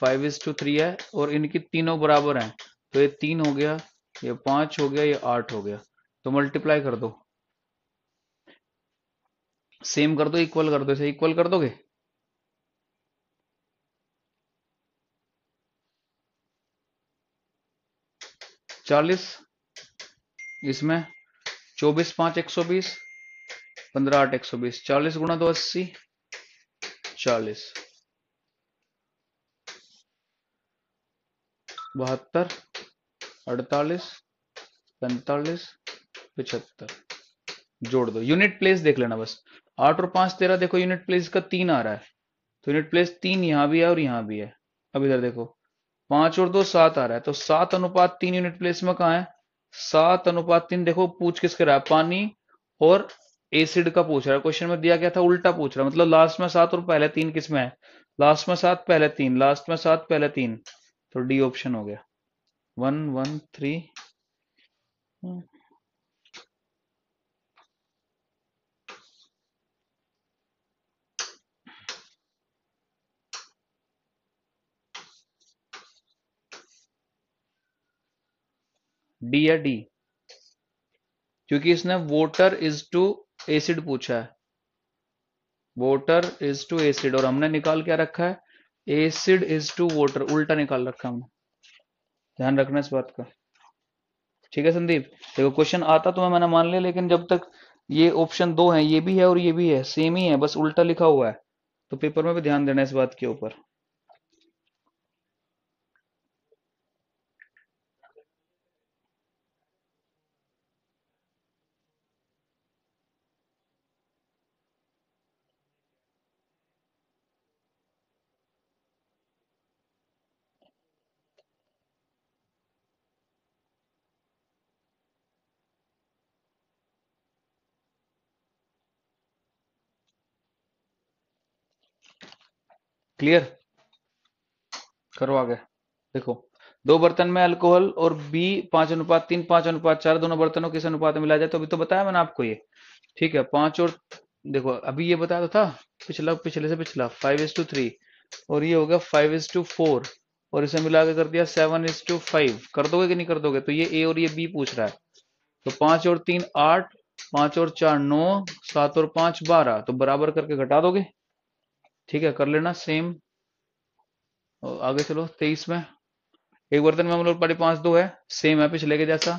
five is to three है और इनकी तीनों बराबर हैं तो ये तीन हो गया ये पांच हो गया ये आठ हो गया तो मल्टीप्लाई कर दो सेम कर दो इक्वल कर दो इसे इक्वल कर दोगे चालीस इसमें चौबीस पांच एक सौ बीस पंद्रह आठ एक सौ बीस चालीस गुणा दो अस्सी चालीस बहत्तर अड़तालीस पैंतालीस पिछहत्तर जोड़ दो यूनिट प्लेस देख लेना बस आठ और पांच तेरह देखो यूनिट प्लेस का तीन आ रहा है तो यूनिट प्लेस तीन यहां भी है और यहां भी है अब इधर देखो पांच और दो सात आ रहा है तो सात अनुपात तीन यूनिट प्लेस में कहा है सात अनुपात तीन देखो पूछ किसके रहा है पानी और एसिड का पूछ रहा है क्वेश्चन में दिया गया था उल्टा पूछ रहा है मतलब लास्ट में सात और पहले तीन किसमें है लास्ट में सात पहले तीन लास्ट में सात पहले तीन तो डी ऑप्शन हो गया वन वन थ्री डी या डी क्योंकि इसने वोटर इज टू एसिड पूछा है वोटर इज टू एसिड और हमने निकाल क्या रखा है एसिड इज टू वोटर उल्टा निकाल रखा हमने ध्यान रखना इस बात का ठीक है संदीप देखो क्वेश्चन आता तो मैं मैंने मान लिया लेकिन जब तक ये ऑप्शन दो है ये भी है और ये भी है सेम ही है बस उल्टा लिखा हुआ है तो पेपर में भी ध्यान देना इस बात के ऊपर क्लियर करो आगे देखो दो बर्तन में अल्कोहल और बी पांच अनुपात तीन पांच अनुपात चार दोनों बर्तनों किस अनुपात में मिलाया जाए तो अभी तो बताया मैंने आपको ये ठीक है पांच और देखो अभी ये बताया तो था पिछला पिछले से पिछला फाइव इज टू थ्री और ये हो गया फाइव इज टू फोर और इसे मिला के कर दिया सेवन इज टू फाइव कर दोगे कि नहीं कर दोगे तो ये ए और ये बी पूछ रहा है तो पांच और तीन आठ पांच और चार नौ सात और पांच बारह तो बराबर करके घटा दोगे ठीक है कर लेना सेम आगे चलो तेईस में एक बर्तन में अमलोर पानी पांच दो है सेम है पिछले के जैसा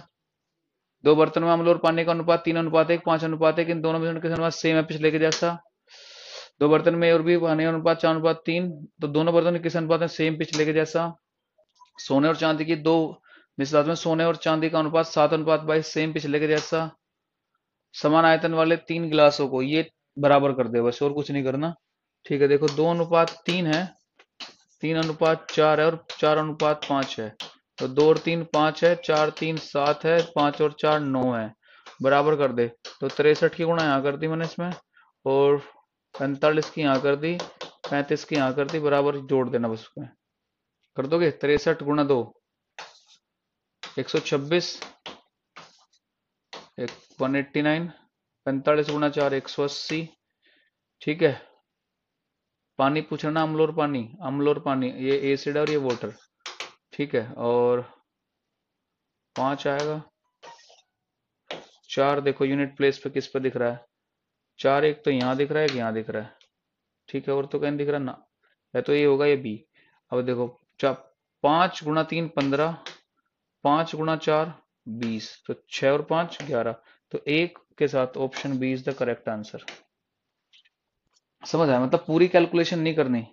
दो बर्तन में अमलोर पानी का अनुपात तीन अनुपात एक पांच अनुपात एक इन दोनों मिश्रण के अनुपात सेम है पिछले के जैसा दो बर्तन में और भी पानी अनुपात चार अनुपात तीन तो दोनों बर्तन किस अनुपात में सेम पिछले के जैसा सोने और चांदी की दो मिसाल में सोने और चांदी का अनुपात सात अनुपात बाईस सेम पिछले के जैसा समान आयतन वाले तीन गिलासों को ये बराबर कर दे बस और कुछ नहीं करना ठीक है देखो दो अनुपात तीन है तीन अनुपात चार है और चार अनुपात पांच है तो दो और तीन पांच है चार तीन सात है पांच और चार नौ है बराबर कर दे तो तिरसठ की गुणा यहाँ कर दी मैंने इसमें और पैंतालीस की यहाँ कर दी पैंतीस की यहाँ कर दी बराबर जोड़ देना बस उसमें कर दोगे तिरसठ गुणा दो एक सौ छब्बीस एक वन एट्टी नाइन पैंतालीस गुणा चार एक सौ अस्सी ठीक है पानी पूछ रहे ना अम्ल और पानी अम्ल और पानी ये एसिड और ये वाटर ठीक है और पांच आएगा चार देखो यूनिट प्लेस पे किस पे दिख रहा है चार एक तो यहाँ दिख रहा है यहां दिख रहा है ठीक है और तो कहीं दिख रहा ना या तो ये होगा ये बी अब देखो चार पांच गुणा तीन पंद्रह पांच गुणा चार बीस तो छह और पांच ग्यारह तो एक के साथ option B is the correct answer समझ आया मतलब पूरी कैलकुलेशन नहीं करनी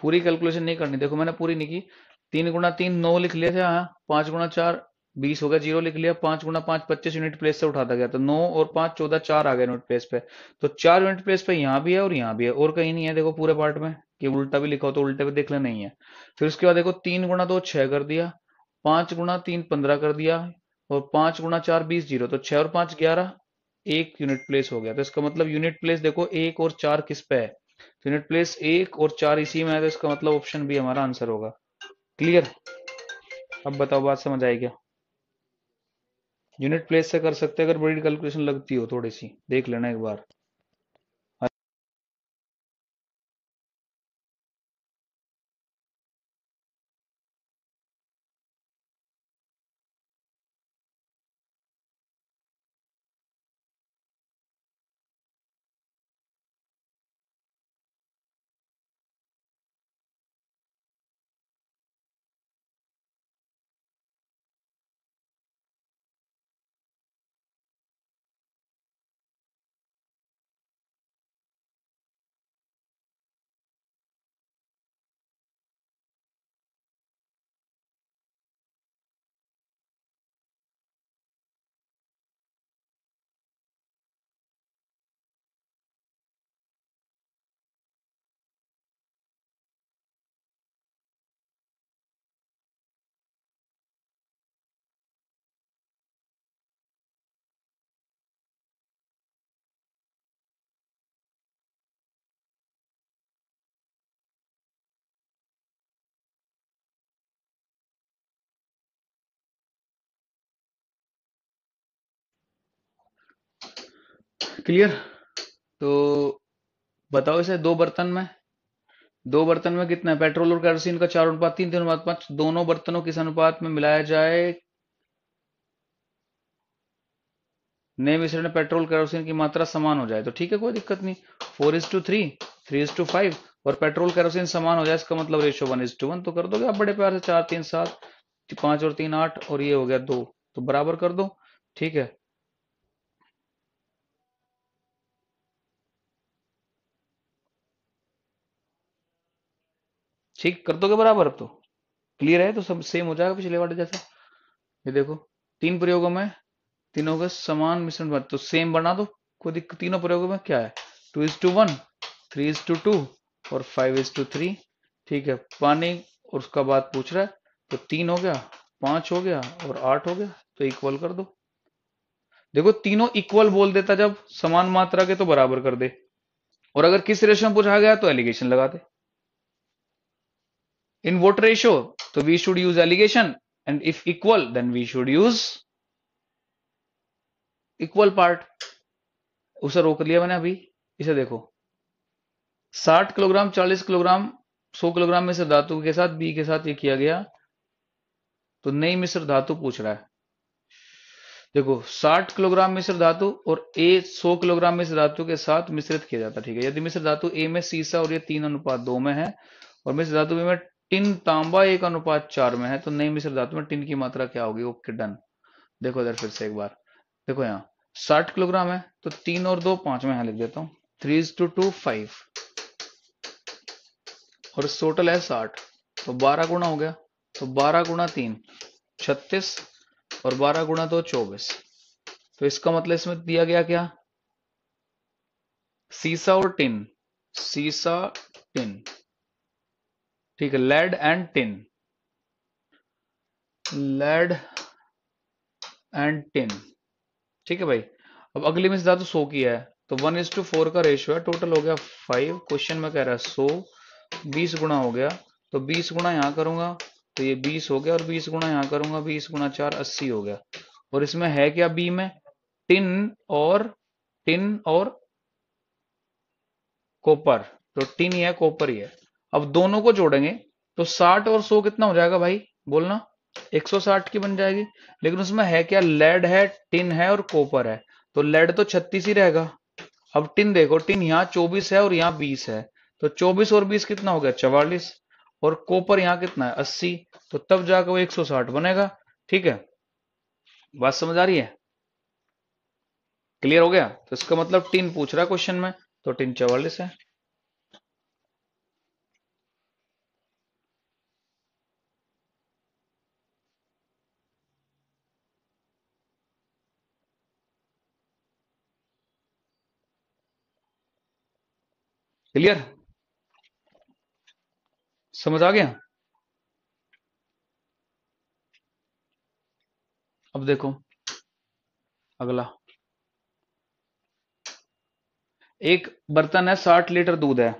पूरी कैलकुलेशन नहीं करनी देखो मैंने पूरी नहीं की तीन गुणा तीन नौ लिख लिया था हाँ। पांच गुणा चार बीस हो गया जीरो लिख लिया पांच गुना पांच पच्चीस यूनिट प्लेस से उठाता गया तो नौ और पांच चौदह चार आ गए यूनिट प्लेस पे तो चार यूनिट प्लेस पे यहाँ भी है और यहाँ भी है और कहीं नहीं है देखो पूरे पार्ट में कि उल्टा भी लिखा हो तो उल्टे पे देख ले नहीं है फिर उसके बाद देखो तीन गुणा दो छह कर दिया पांच गुणा तीन पंद्रह कर दिया और पांच गुणा चार बीस जीरो तो छह और पांच ग्यारह एक यूनिट प्लेस हो गया तो इसका मतलब यूनिट प्लेस देखो एक और चार किस पे है तो यूनिट प्लेस एक और चार इसी में है तो इसका मतलब ऑप्शन बी हमारा आंसर होगा क्लियर अब बताओ बात समझ आई क्या यूनिट प्लेस से कर सकते हैं अगर बड़ी कैलकुलेशन लगती हो थोड़ी सी देख लेना एक बार क्लियर तो बताओ इसे दो बर्तन में दो बर्तन में कितना है पेट्रोल और कैरोसिन का चार अनुपात तीन तीन अनुपात पांच दोनों बर्तनों किस अनुपात में मिलाया जाए नए मिश्रण पेट्रोल कैरोसिन की मात्रा समान हो जाए तो ठीक है कोई दिक्कत नहीं four is to three three is to five और पेट्रोल कैरोसिन समान हो जाए इसका मतलब ratio one is to one तो कर दोगे आप बड़े प्यार से चार तीन सात पांच और तीन आठ और ये हो गया दो तो बराबर कर दो ठीक है ठीक कर दोगे बराबर अब तो क्लियर है तो सब सेम हो जाएगा पिछले वाले जैसा ये देखो तीन प्रयोगों में तीनों के समान मिश्रण बन तो सेम बना दो कोई दिक्कत तीनों प्रयोगों में क्या है two is to one three is to two और फाइव इज टू थ्री ठीक है पानी और उसका बाद पूछ रहा है तो तीन हो गया पांच हो गया और आठ हो गया तो इक्वल कर दो देखो तीनों इक्वल बोल देता जब समान मात्रा के तो बराबर कर दे और अगर किस रेशो में पूछा गया तो एलिगेशन लगा दे in what ratio so we should use allegation and if equal then we should use equal part उसे रोक लिया मैंने अभी इसे देखो 60 kilogram 40 kilogram 100 kilogram mein se धातु के साथ बी के साथ ये किया गया तो nayi मिश्र धातु पूछ रहा है देखो 60 किलोग्राम मिश्र धातु और ए 100 किलोग्राम मिश्र धातु के साथ मिश्रित किया जाता है ठीक है यदि मिश्र धातु ए में सीसा और ये तीन अनुपात दो में है और मिश्र धातु में टिन तांबा एक अनुपात चार में है तो नई मिश्र धातु में टिन की मात्रा क्या होगी ओके डन देखो इधर फिर से एक बार देखो यहाँ साठ किलोग्राम है तो तीन और दो पांच में यहां लिख देता हूं थ्री टू टू फाइव और टोटल है साठ तो बारह गुणा हो गया तो बारह गुणा तीन छत्तीस और बारह गुणा दो चौबीस तो इसका मतलब इसमें दिया गया क्या सीसा और टिन सीसा टिन ठीक है lead and tin lead and tin ठीक है भाई अब अगली में ज्यादा सो की है तो वन इज टू फोर का रेशियो है टोटल हो गया फाइव क्वेश्चन में कह रहा है सो बीस गुना हो गया तो बीस गुना यहां करूंगा तो ये बीस हो गया और बीस गुना यहां करूंगा बीस गुना चार अस्सी हो गया और इसमें है क्या बी में टिन और टिन और कॉपर तो टिन ही है कॉपर ही है अब दोनों को जोड़ेंगे तो साठ और सौ कितना हो जाएगा भाई बोलना 160 की बन जाएगी लेकिन उसमें है क्या लेड है टिन है और कॉपर है तो लेड तो 36 ही रहेगा अब टिन देखो टिन यहाँ 24 है और यहाँ 20 है तो 24 और 20 कितना हो गया चवालीस और कॉपर यहाँ कितना है अस्सी तो तब जाकर वो साठ बनेगा ठीक है बात समझ आ रही है क्लियर हो गया तो इसका मतलब टिन पूछ रहा है क्वेश्चन में तो टिन चवालीस है क्लियर समझ आ गया अब देखो अगला एक बर्तन है साठ लीटर दूध है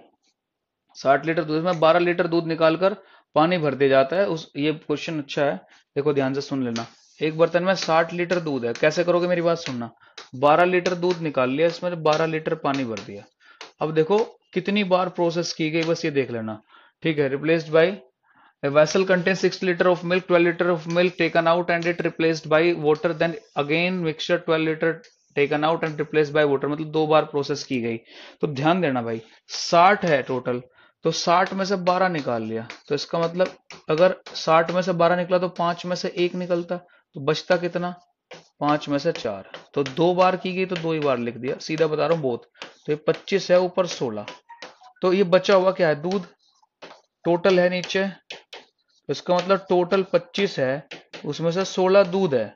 साठ लीटर दूध में बारह लीटर दूध निकालकर पानी भर दिया जाता है उस ये क्वेश्चन अच्छा है देखो ध्यान से सुन लेना एक बर्तन में साठ लीटर दूध है कैसे करोगे मेरी बात सुनना बारह लीटर दूध निकाल लिया इसमें बारह लीटर पानी भर दिया अब देखो कितनी बार प्रोसेस की गई बस ये देख लेना ठीक है replaced by A contain six litre of milk twelve litre of milk taken out and it it by water then again mixture twelve litre taken out and replace by water मतलब दो बार प्रोसेस की गई तो ध्यान देना भाई साठ है टोटल तो 60 में से 12 निकाल लिया तो इसका मतलब अगर 60 में से 12 निकला तो पांच में से एक निकलता तो बचता कितना पांच में से चार तो दो बार की गई तो दो ही बार लिख दिया सीधा बता रहा हूं बोथ तो ये 25 है ऊपर 16 तो ये बचा हुआ क्या है दूध टोटल है नीचे तो इसका मतलब टोटल 25 है उसमें से 16 दूध है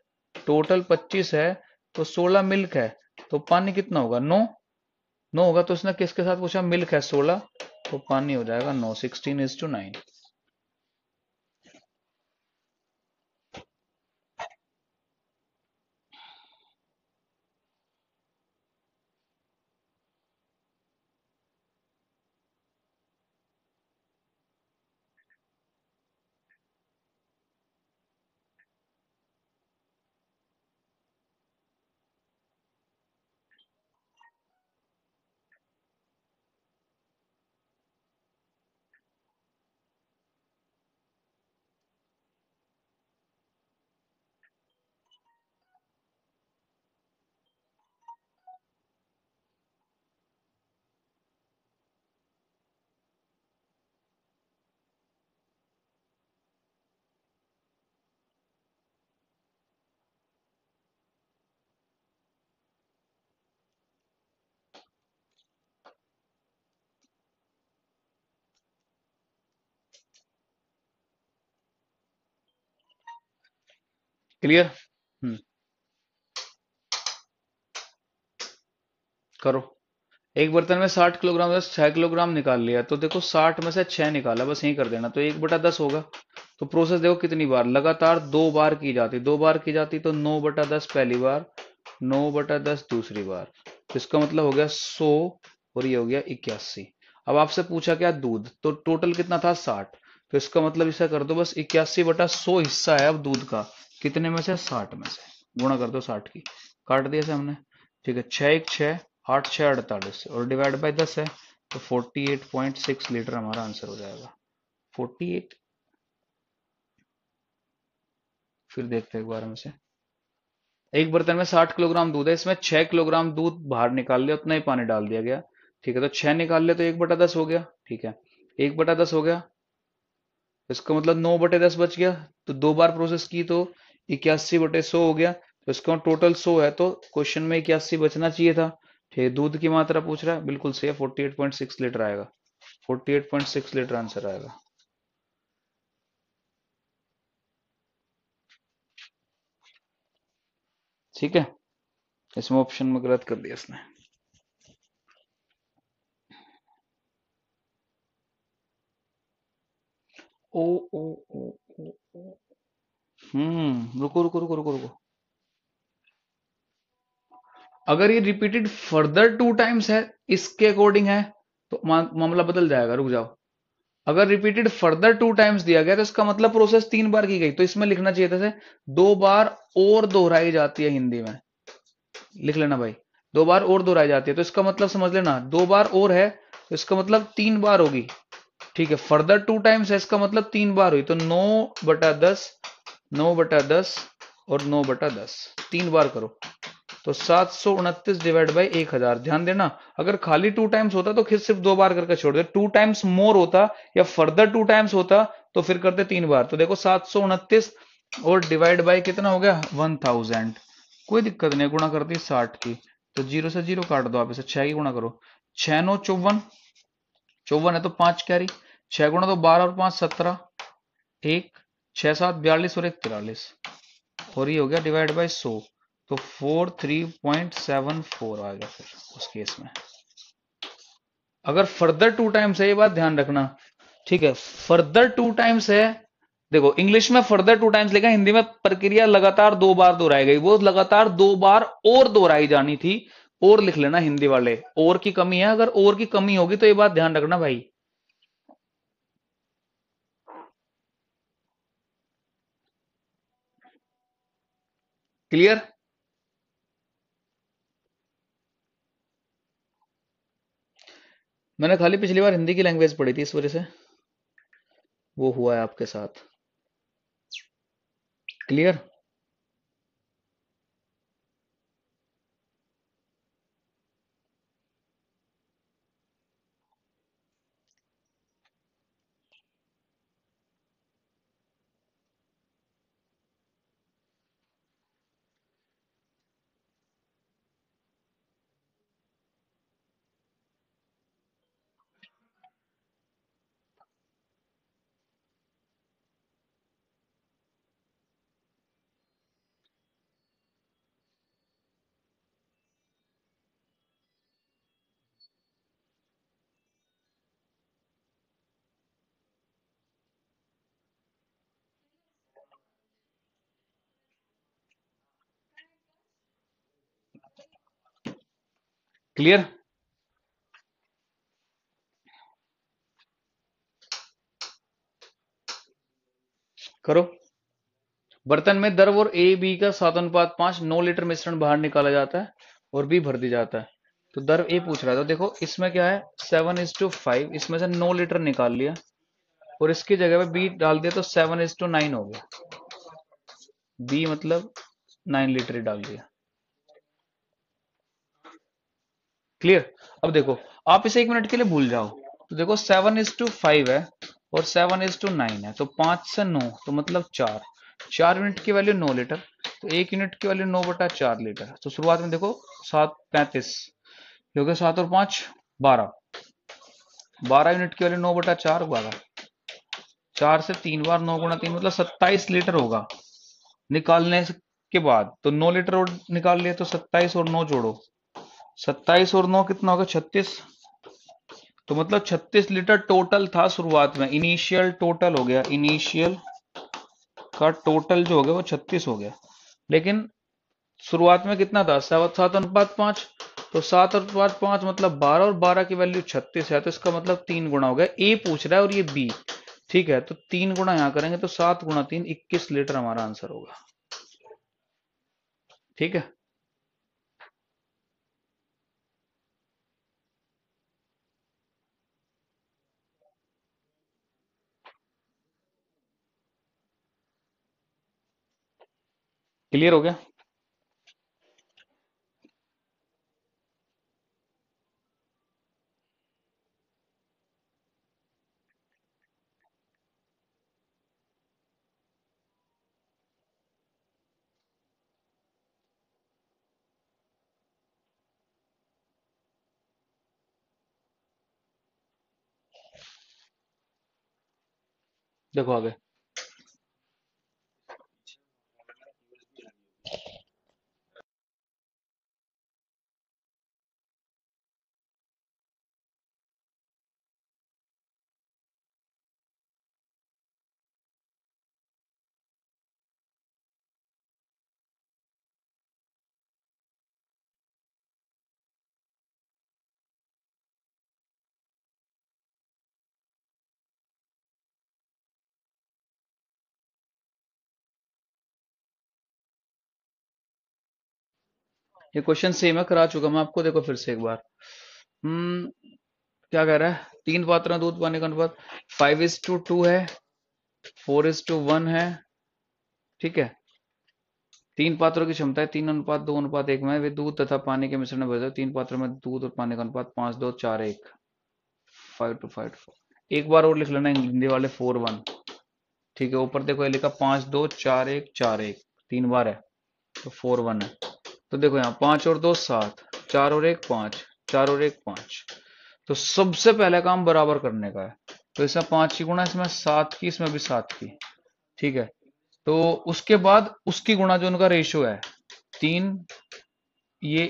टोटल 25 है तो 16 मिल्क है तो पानी कितना होगा नो नो होगा तो उसने किसके साथ पूछा मिल्क है सोलह तो पानी हो जाएगा no sixteen is to nine clear hmm. करो एक बर्तन में साठ किलोग्राम छह किलोग्राम निकाल लिया तो देखो साठ में से छह निकाला बस यही कर देना तो एक बटा दस होगा तो प्रोसेस देखो कितनी बार लगातार दो बार की जाती दो बार की जाती तो नौ बटा दस पहली बार नौ बटा दस दूसरी बार तो इसका मतलब हो गया सौ और ये हो गया इक्यासी अब आपसे पूछा क्या दूध तो टोटल कितना था साठ तो इसका मतलब इसे कर दो बस इक्यासी बटा सौ हिस्सा है अब दूध का कितने में से साठ में से गुणा कर दो साठ की काट दिया से हमने ठीक है छह एक छह आठ छह अड़तालीस और डिवाइड बाई दस है तो forty eight point six litre हमारा आंसर हो जाएगा फोर्टी एट फिर देखते हैं एक बार में से एक बर्तन में साठ किलोग्राम दूध है इसमें छह किलोग्राम दूध बाहर निकाल लिया उतना ही पानी डाल दिया गया ठीक है तो छह निकाल लिया तो एक बटा दस हो गया ठीक है एक बटा दस हो गया इसका मतलब नौ बटे दस बच गया तो दो बार प्रोसेस की तो इक्यासी बटे सो हो गया तो इसका टोटल सो है तो क्वेश्चन में इक्यासी बचना चाहिए था ठीक दूध की मात्रा पूछ रहा है बिल्कुल सही है forty eight point six litre आएगा forty eight point six litre answer आएगा ठीक है इसमें ऑप्शन में गलत कर दिया इसने ओ ओ ओ ओ ओ ओ हम्म रुको रुको रुको रुको रुको अगर ये रिपीटेड फर्दर टू टाइम्स है इसके अकॉर्डिंग है तो मामला बदल जाएगा रुक जाओ अगर रिपीटेड फर्दर टू टाइम्स दिया गया तो इसका मतलब प्रोसेस तीन बार की गई तो इसमें लिखना चाहिए था दो बार और दोहराई जाती है हिंदी में लिख लेना भाई दो बार और दोहराई जाती है तो इसका मतलब समझ लेना दो बार और है तो इसका मतलब तीन बार होगी ठीक है फर्दर टू टाइम्स है इसका मतलब तीन बार हुई तो नौ बटा दस नौ बटा दस और नौ बटा दस तीन बार करो तो सात सौ उनतीस डिवाइड बाई एक हजार ध्यान देना अगर खाली टू टाइम्स होता तो फिर सिर्फ दो बार करके छोड़ दे टू टाइम्स मोर होता या फर्दर टू टाइम्स होता तो फिर करते तीन बार तो देखो सात सौ उनतीस और डिवाइड बाई कितना हो गया वन थाउजेंड कोई दिक्कत नहीं गुणा करती साठ की तो जीरो से जीरो काट दो आप इसे छह की गुणा करो छह नौ चौवन चौवन है तो पांच कैरी छह गुणा तो बारह और पांच सत्रह एक छह सात बयालीस और एक तिरालीस और ये हो गया डिवाइड बाई सो तो four three point seven four आ गया फिर उस केस में अगर फर्दर टू टाइम्स है ये बात ध्यान रखना ठीक है फर्दर टू टाइम्स है देखो इंग्लिश में फर्दर टू टाइम्स लिखा हिंदी में प्रक्रिया लगातार दो बार दोहराई गई वो लगातार दो बार और दोहराई जानी थी और लिख लेना हिंदी वाले और की कमी है अगर और की कमी होगी तो ये बात ध्यान रखना भाई क्लियर मैंने खाली पिछली बार हिंदी की लैंग्वेज पढ़ी थी इस वजह से वो हुआ है आपके साथ क्लियर क्लियर करो बर्तन में द्रव और ए बी का सात अनुपात पांच नौ लीटर मिश्रण बाहर निकाला जाता है और बी भर दिया जाता है तो दर्व ए पूछ रहा था देखो इसमें क्या है सेवन इज टू फाइव इसमें से नौ लीटर निकाल लिया और इसकी जगह पे बी डाल दिया तो सेवन इज टू नाइन हो गया बी मतलब नाइन लीटर ही डाल दिया क्लियर अब देखो आप इसे एक मिनट के लिए भूल जाओ तो देखो सेवन इज टू फाइव है और सेवन इज टू नाइन है तो पांच से नौ तो मतलब चार चार यूनिट की वैल्यू नौ लीटर तो एक यूनिट की वैल्यू नौ बटा चार लीटर तो शुरुआत में देखो सात पैंतीस हो गया सात और पांच बारह बारह यूनिट की वैल्यू नौ बटा चार बारह चार से तीन बार नौ गुणा तीन मतलब सत्ताईस लीटर होगा निकालने के बाद तो नौ लीटर और निकाल लिए तो सत्ताईस और नौ जोड़ो सत्ताईस और नौ कितना होगा छत्तीस तो मतलब छत्तीस लीटर टोटल था शुरुआत में इनिशियल टोटल हो गया इनिशियल का टोटल जो हो गया वो छत्तीस हो गया लेकिन शुरुआत में कितना था सात सात अनुपात पांच तो सात अनुपात पांच मतलब बारह और बारह की वैल्यू छत्तीस है तो इसका मतलब तीन गुणा हो गया ए पूछ रहा है और ये बी ठीक है तो तीन गुणा यहां करेंगे तो सात गुणा तीन इक्कीस लीटर हमारा आंसर होगा ठीक है क्लियर हो गया देखो आगे ये क्वेश्चन सेम है करा चुका मैं आपको देखो फिर से एक बार हम्म क्या कह रहा है तीन पात्र दूध पाने का अनुपात फाइव इज टू टू है फोर इज टू वन है ठीक है तीन पात्रों की क्षमता है तीन अनुपात दो अनुपात एक में वे दूध तथा पानी के मिश्रण में भर तीन पात्रों में दूध और पानी का अनुपात पांच दो चार एक फाइव टू फाइव टू एक बार और लिख लेना हिंदी वाले फोर वन ठीक है ऊपर देखो ये लिखा पांच दो चार एक चार एक तीन बार है तो फोर वन है तो देखो यहां पांच और दो सात चार और एक पांच चार और एक पांच तो सबसे पहला काम बराबर करने का है तो इसमें पांच की गुणा इसमें सात की इसमें भी सात की ठीक है तो उसके बाद उसकी गुणा जो उनका रेशियो है तीन ये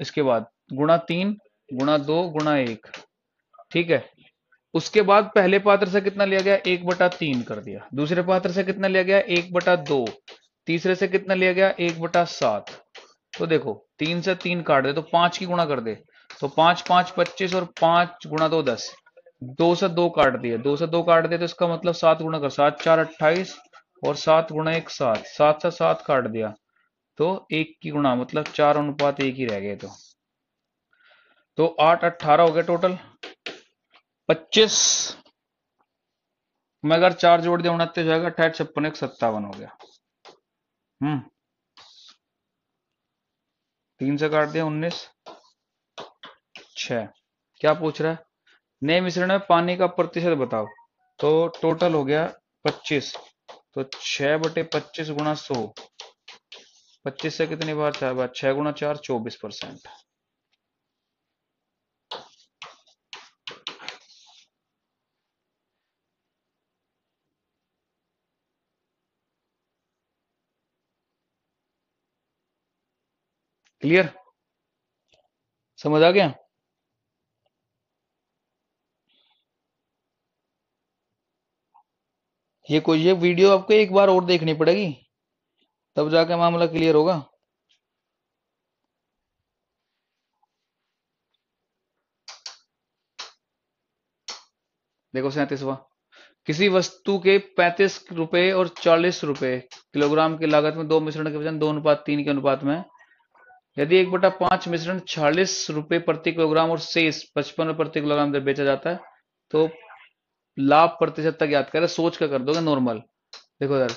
इसके बाद गुणा तीन गुणा दो गुणा एक ठीक है उसके बाद पहले पात्र से कितना लिया गया एक बटा तीन कर दिया दूसरे पात्र से कितना लिया गया एक बटा दो तीसरे से कितना लिया गया एक बटा सात तो देखो तीन से तीन काट दे तो पांच की गुणा कर दे तो पांच पांच पच्चीस और पांच गुणा दो दस दो से दो काट दिए दो से दो काट दिए तो इसका मतलब सात गुणा कर सात चार अट्ठाईस और सात गुणा एक सात सात से सात काट दिया तो एक की गुणा मतलब चार अनुपात एक ही रह गए तो तो आठ अट्ठारह हो गया टोटल पच्चीस में अगर चार जोड़ दिया उनतीस हो जाएगा अट्ठाईस छप्पन एक सत्तावन हो गया हम्म तीन से काट दिया उन्नीस छ क्या पूछ रहा है नए मिश्रण में पानी का प्रतिशत बताओ तो टोटल हो गया पच्चीस तो छह बटे पच्चीस गुणा सो पच्चीस से कितनी बार चार बार छह गुणा चार चौबीस परसेंट क्लियर समझ आ गया ये कोई ये वीडियो आपको एक बार और देखनी पड़ेगी तब जाके मामला क्लियर होगा देखो सैतीसवा किसी वस्तु के पैंतीस रुपए और चालीस रुपए किलोग्राम की लागत में दो मिश्रण के वजन दो अनुपात तीन के अनुपात में यदि एक बटा पांच मिश्रण चालीस रुपए प्रति किलोग्राम और शेष पचपन रुपए प्रति किलोग्राम जब बेचा जाता है तो लाभ प्रतिशत तक याद करें सोच कर कर दोगे नॉर्मल देखो sir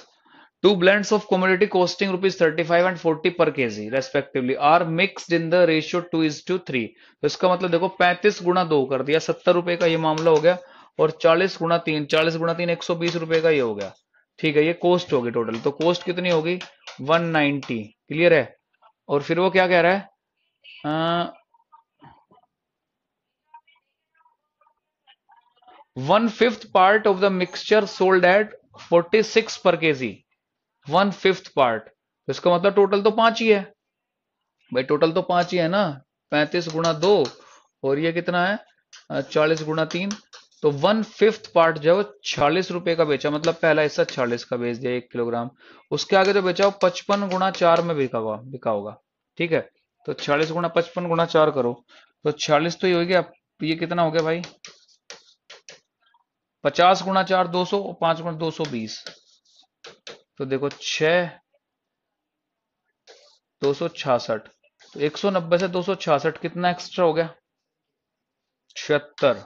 two blend of commodity costing rupees thirty five and forty per K G respectively are mixed in the ratio two is to three तो इसका मतलब देखो पैंतीस गुना दो कर दिया सत्तर रुपए का ये मामला हो गया और चालीस गुना तीन चालीस गुना तीन एक सौ बीस रुपए का ये हो गया ठीक है ये कॉस्ट होगी टोटल तो कॉस्ट कितनी होगी वन नाइनटी क्लियर है और फिर वो क्या कह रहा है ah, one fifth part of the mixture sold at 46 per KG one fifth part इसका मतलब टोटल तो पांच ही है भाई टोटल तो पांच ही है ना पैंतीस गुणा दो और ये कितना है चालीस गुणा तीन तो वन फिफ्थ पार्ट जो है वो छियालीस रुपए का बेचा मतलब पहला हिस्सा छियालीस का बेच दिया एक किलोग्राम उसके आगे जो तो बेचा वो पचपन गुणा चार में बिका हुआ बिका होगा ठीक है तो छियालीस गुणा पचपन गुणा चार करो तो छियालीस तो ये हो गया ये कितना हो गया भाई पचास गुणा चार दो सौ पांच गुणा दो सौ बीस तो देखो छ दो सौ छियासठ तो एक सौ नब्बे से दो सौ छियासठ कितना एक्स्ट्रा हो गया छिहत्तर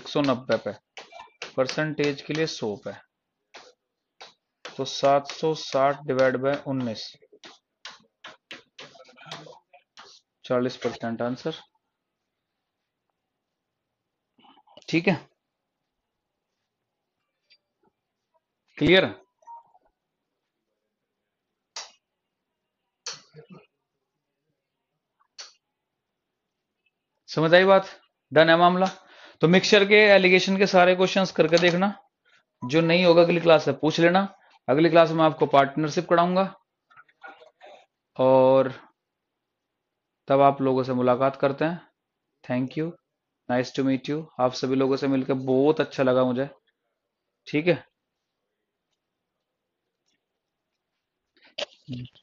190 पे परसेंटेज के लिए 100 पे तो 760 डिवाइड बाय उन्नीस चालीस परसेंट आंसर ठीक है क्लियर समझ आई बात डन है मामला तो मिक्सचर के एलिगेशन के सारे क्वेश्चंस करके देखना जो नहीं होगा अगली क्लास में पूछ लेना अगली क्लास में आपको पार्टनरशिप कराऊंगा और तब आप लोगों से मुलाकात करते हैं thank you nice to meet you आप सभी लोगों से मिलकर बहुत अच्छा लगा मुझे ठीक है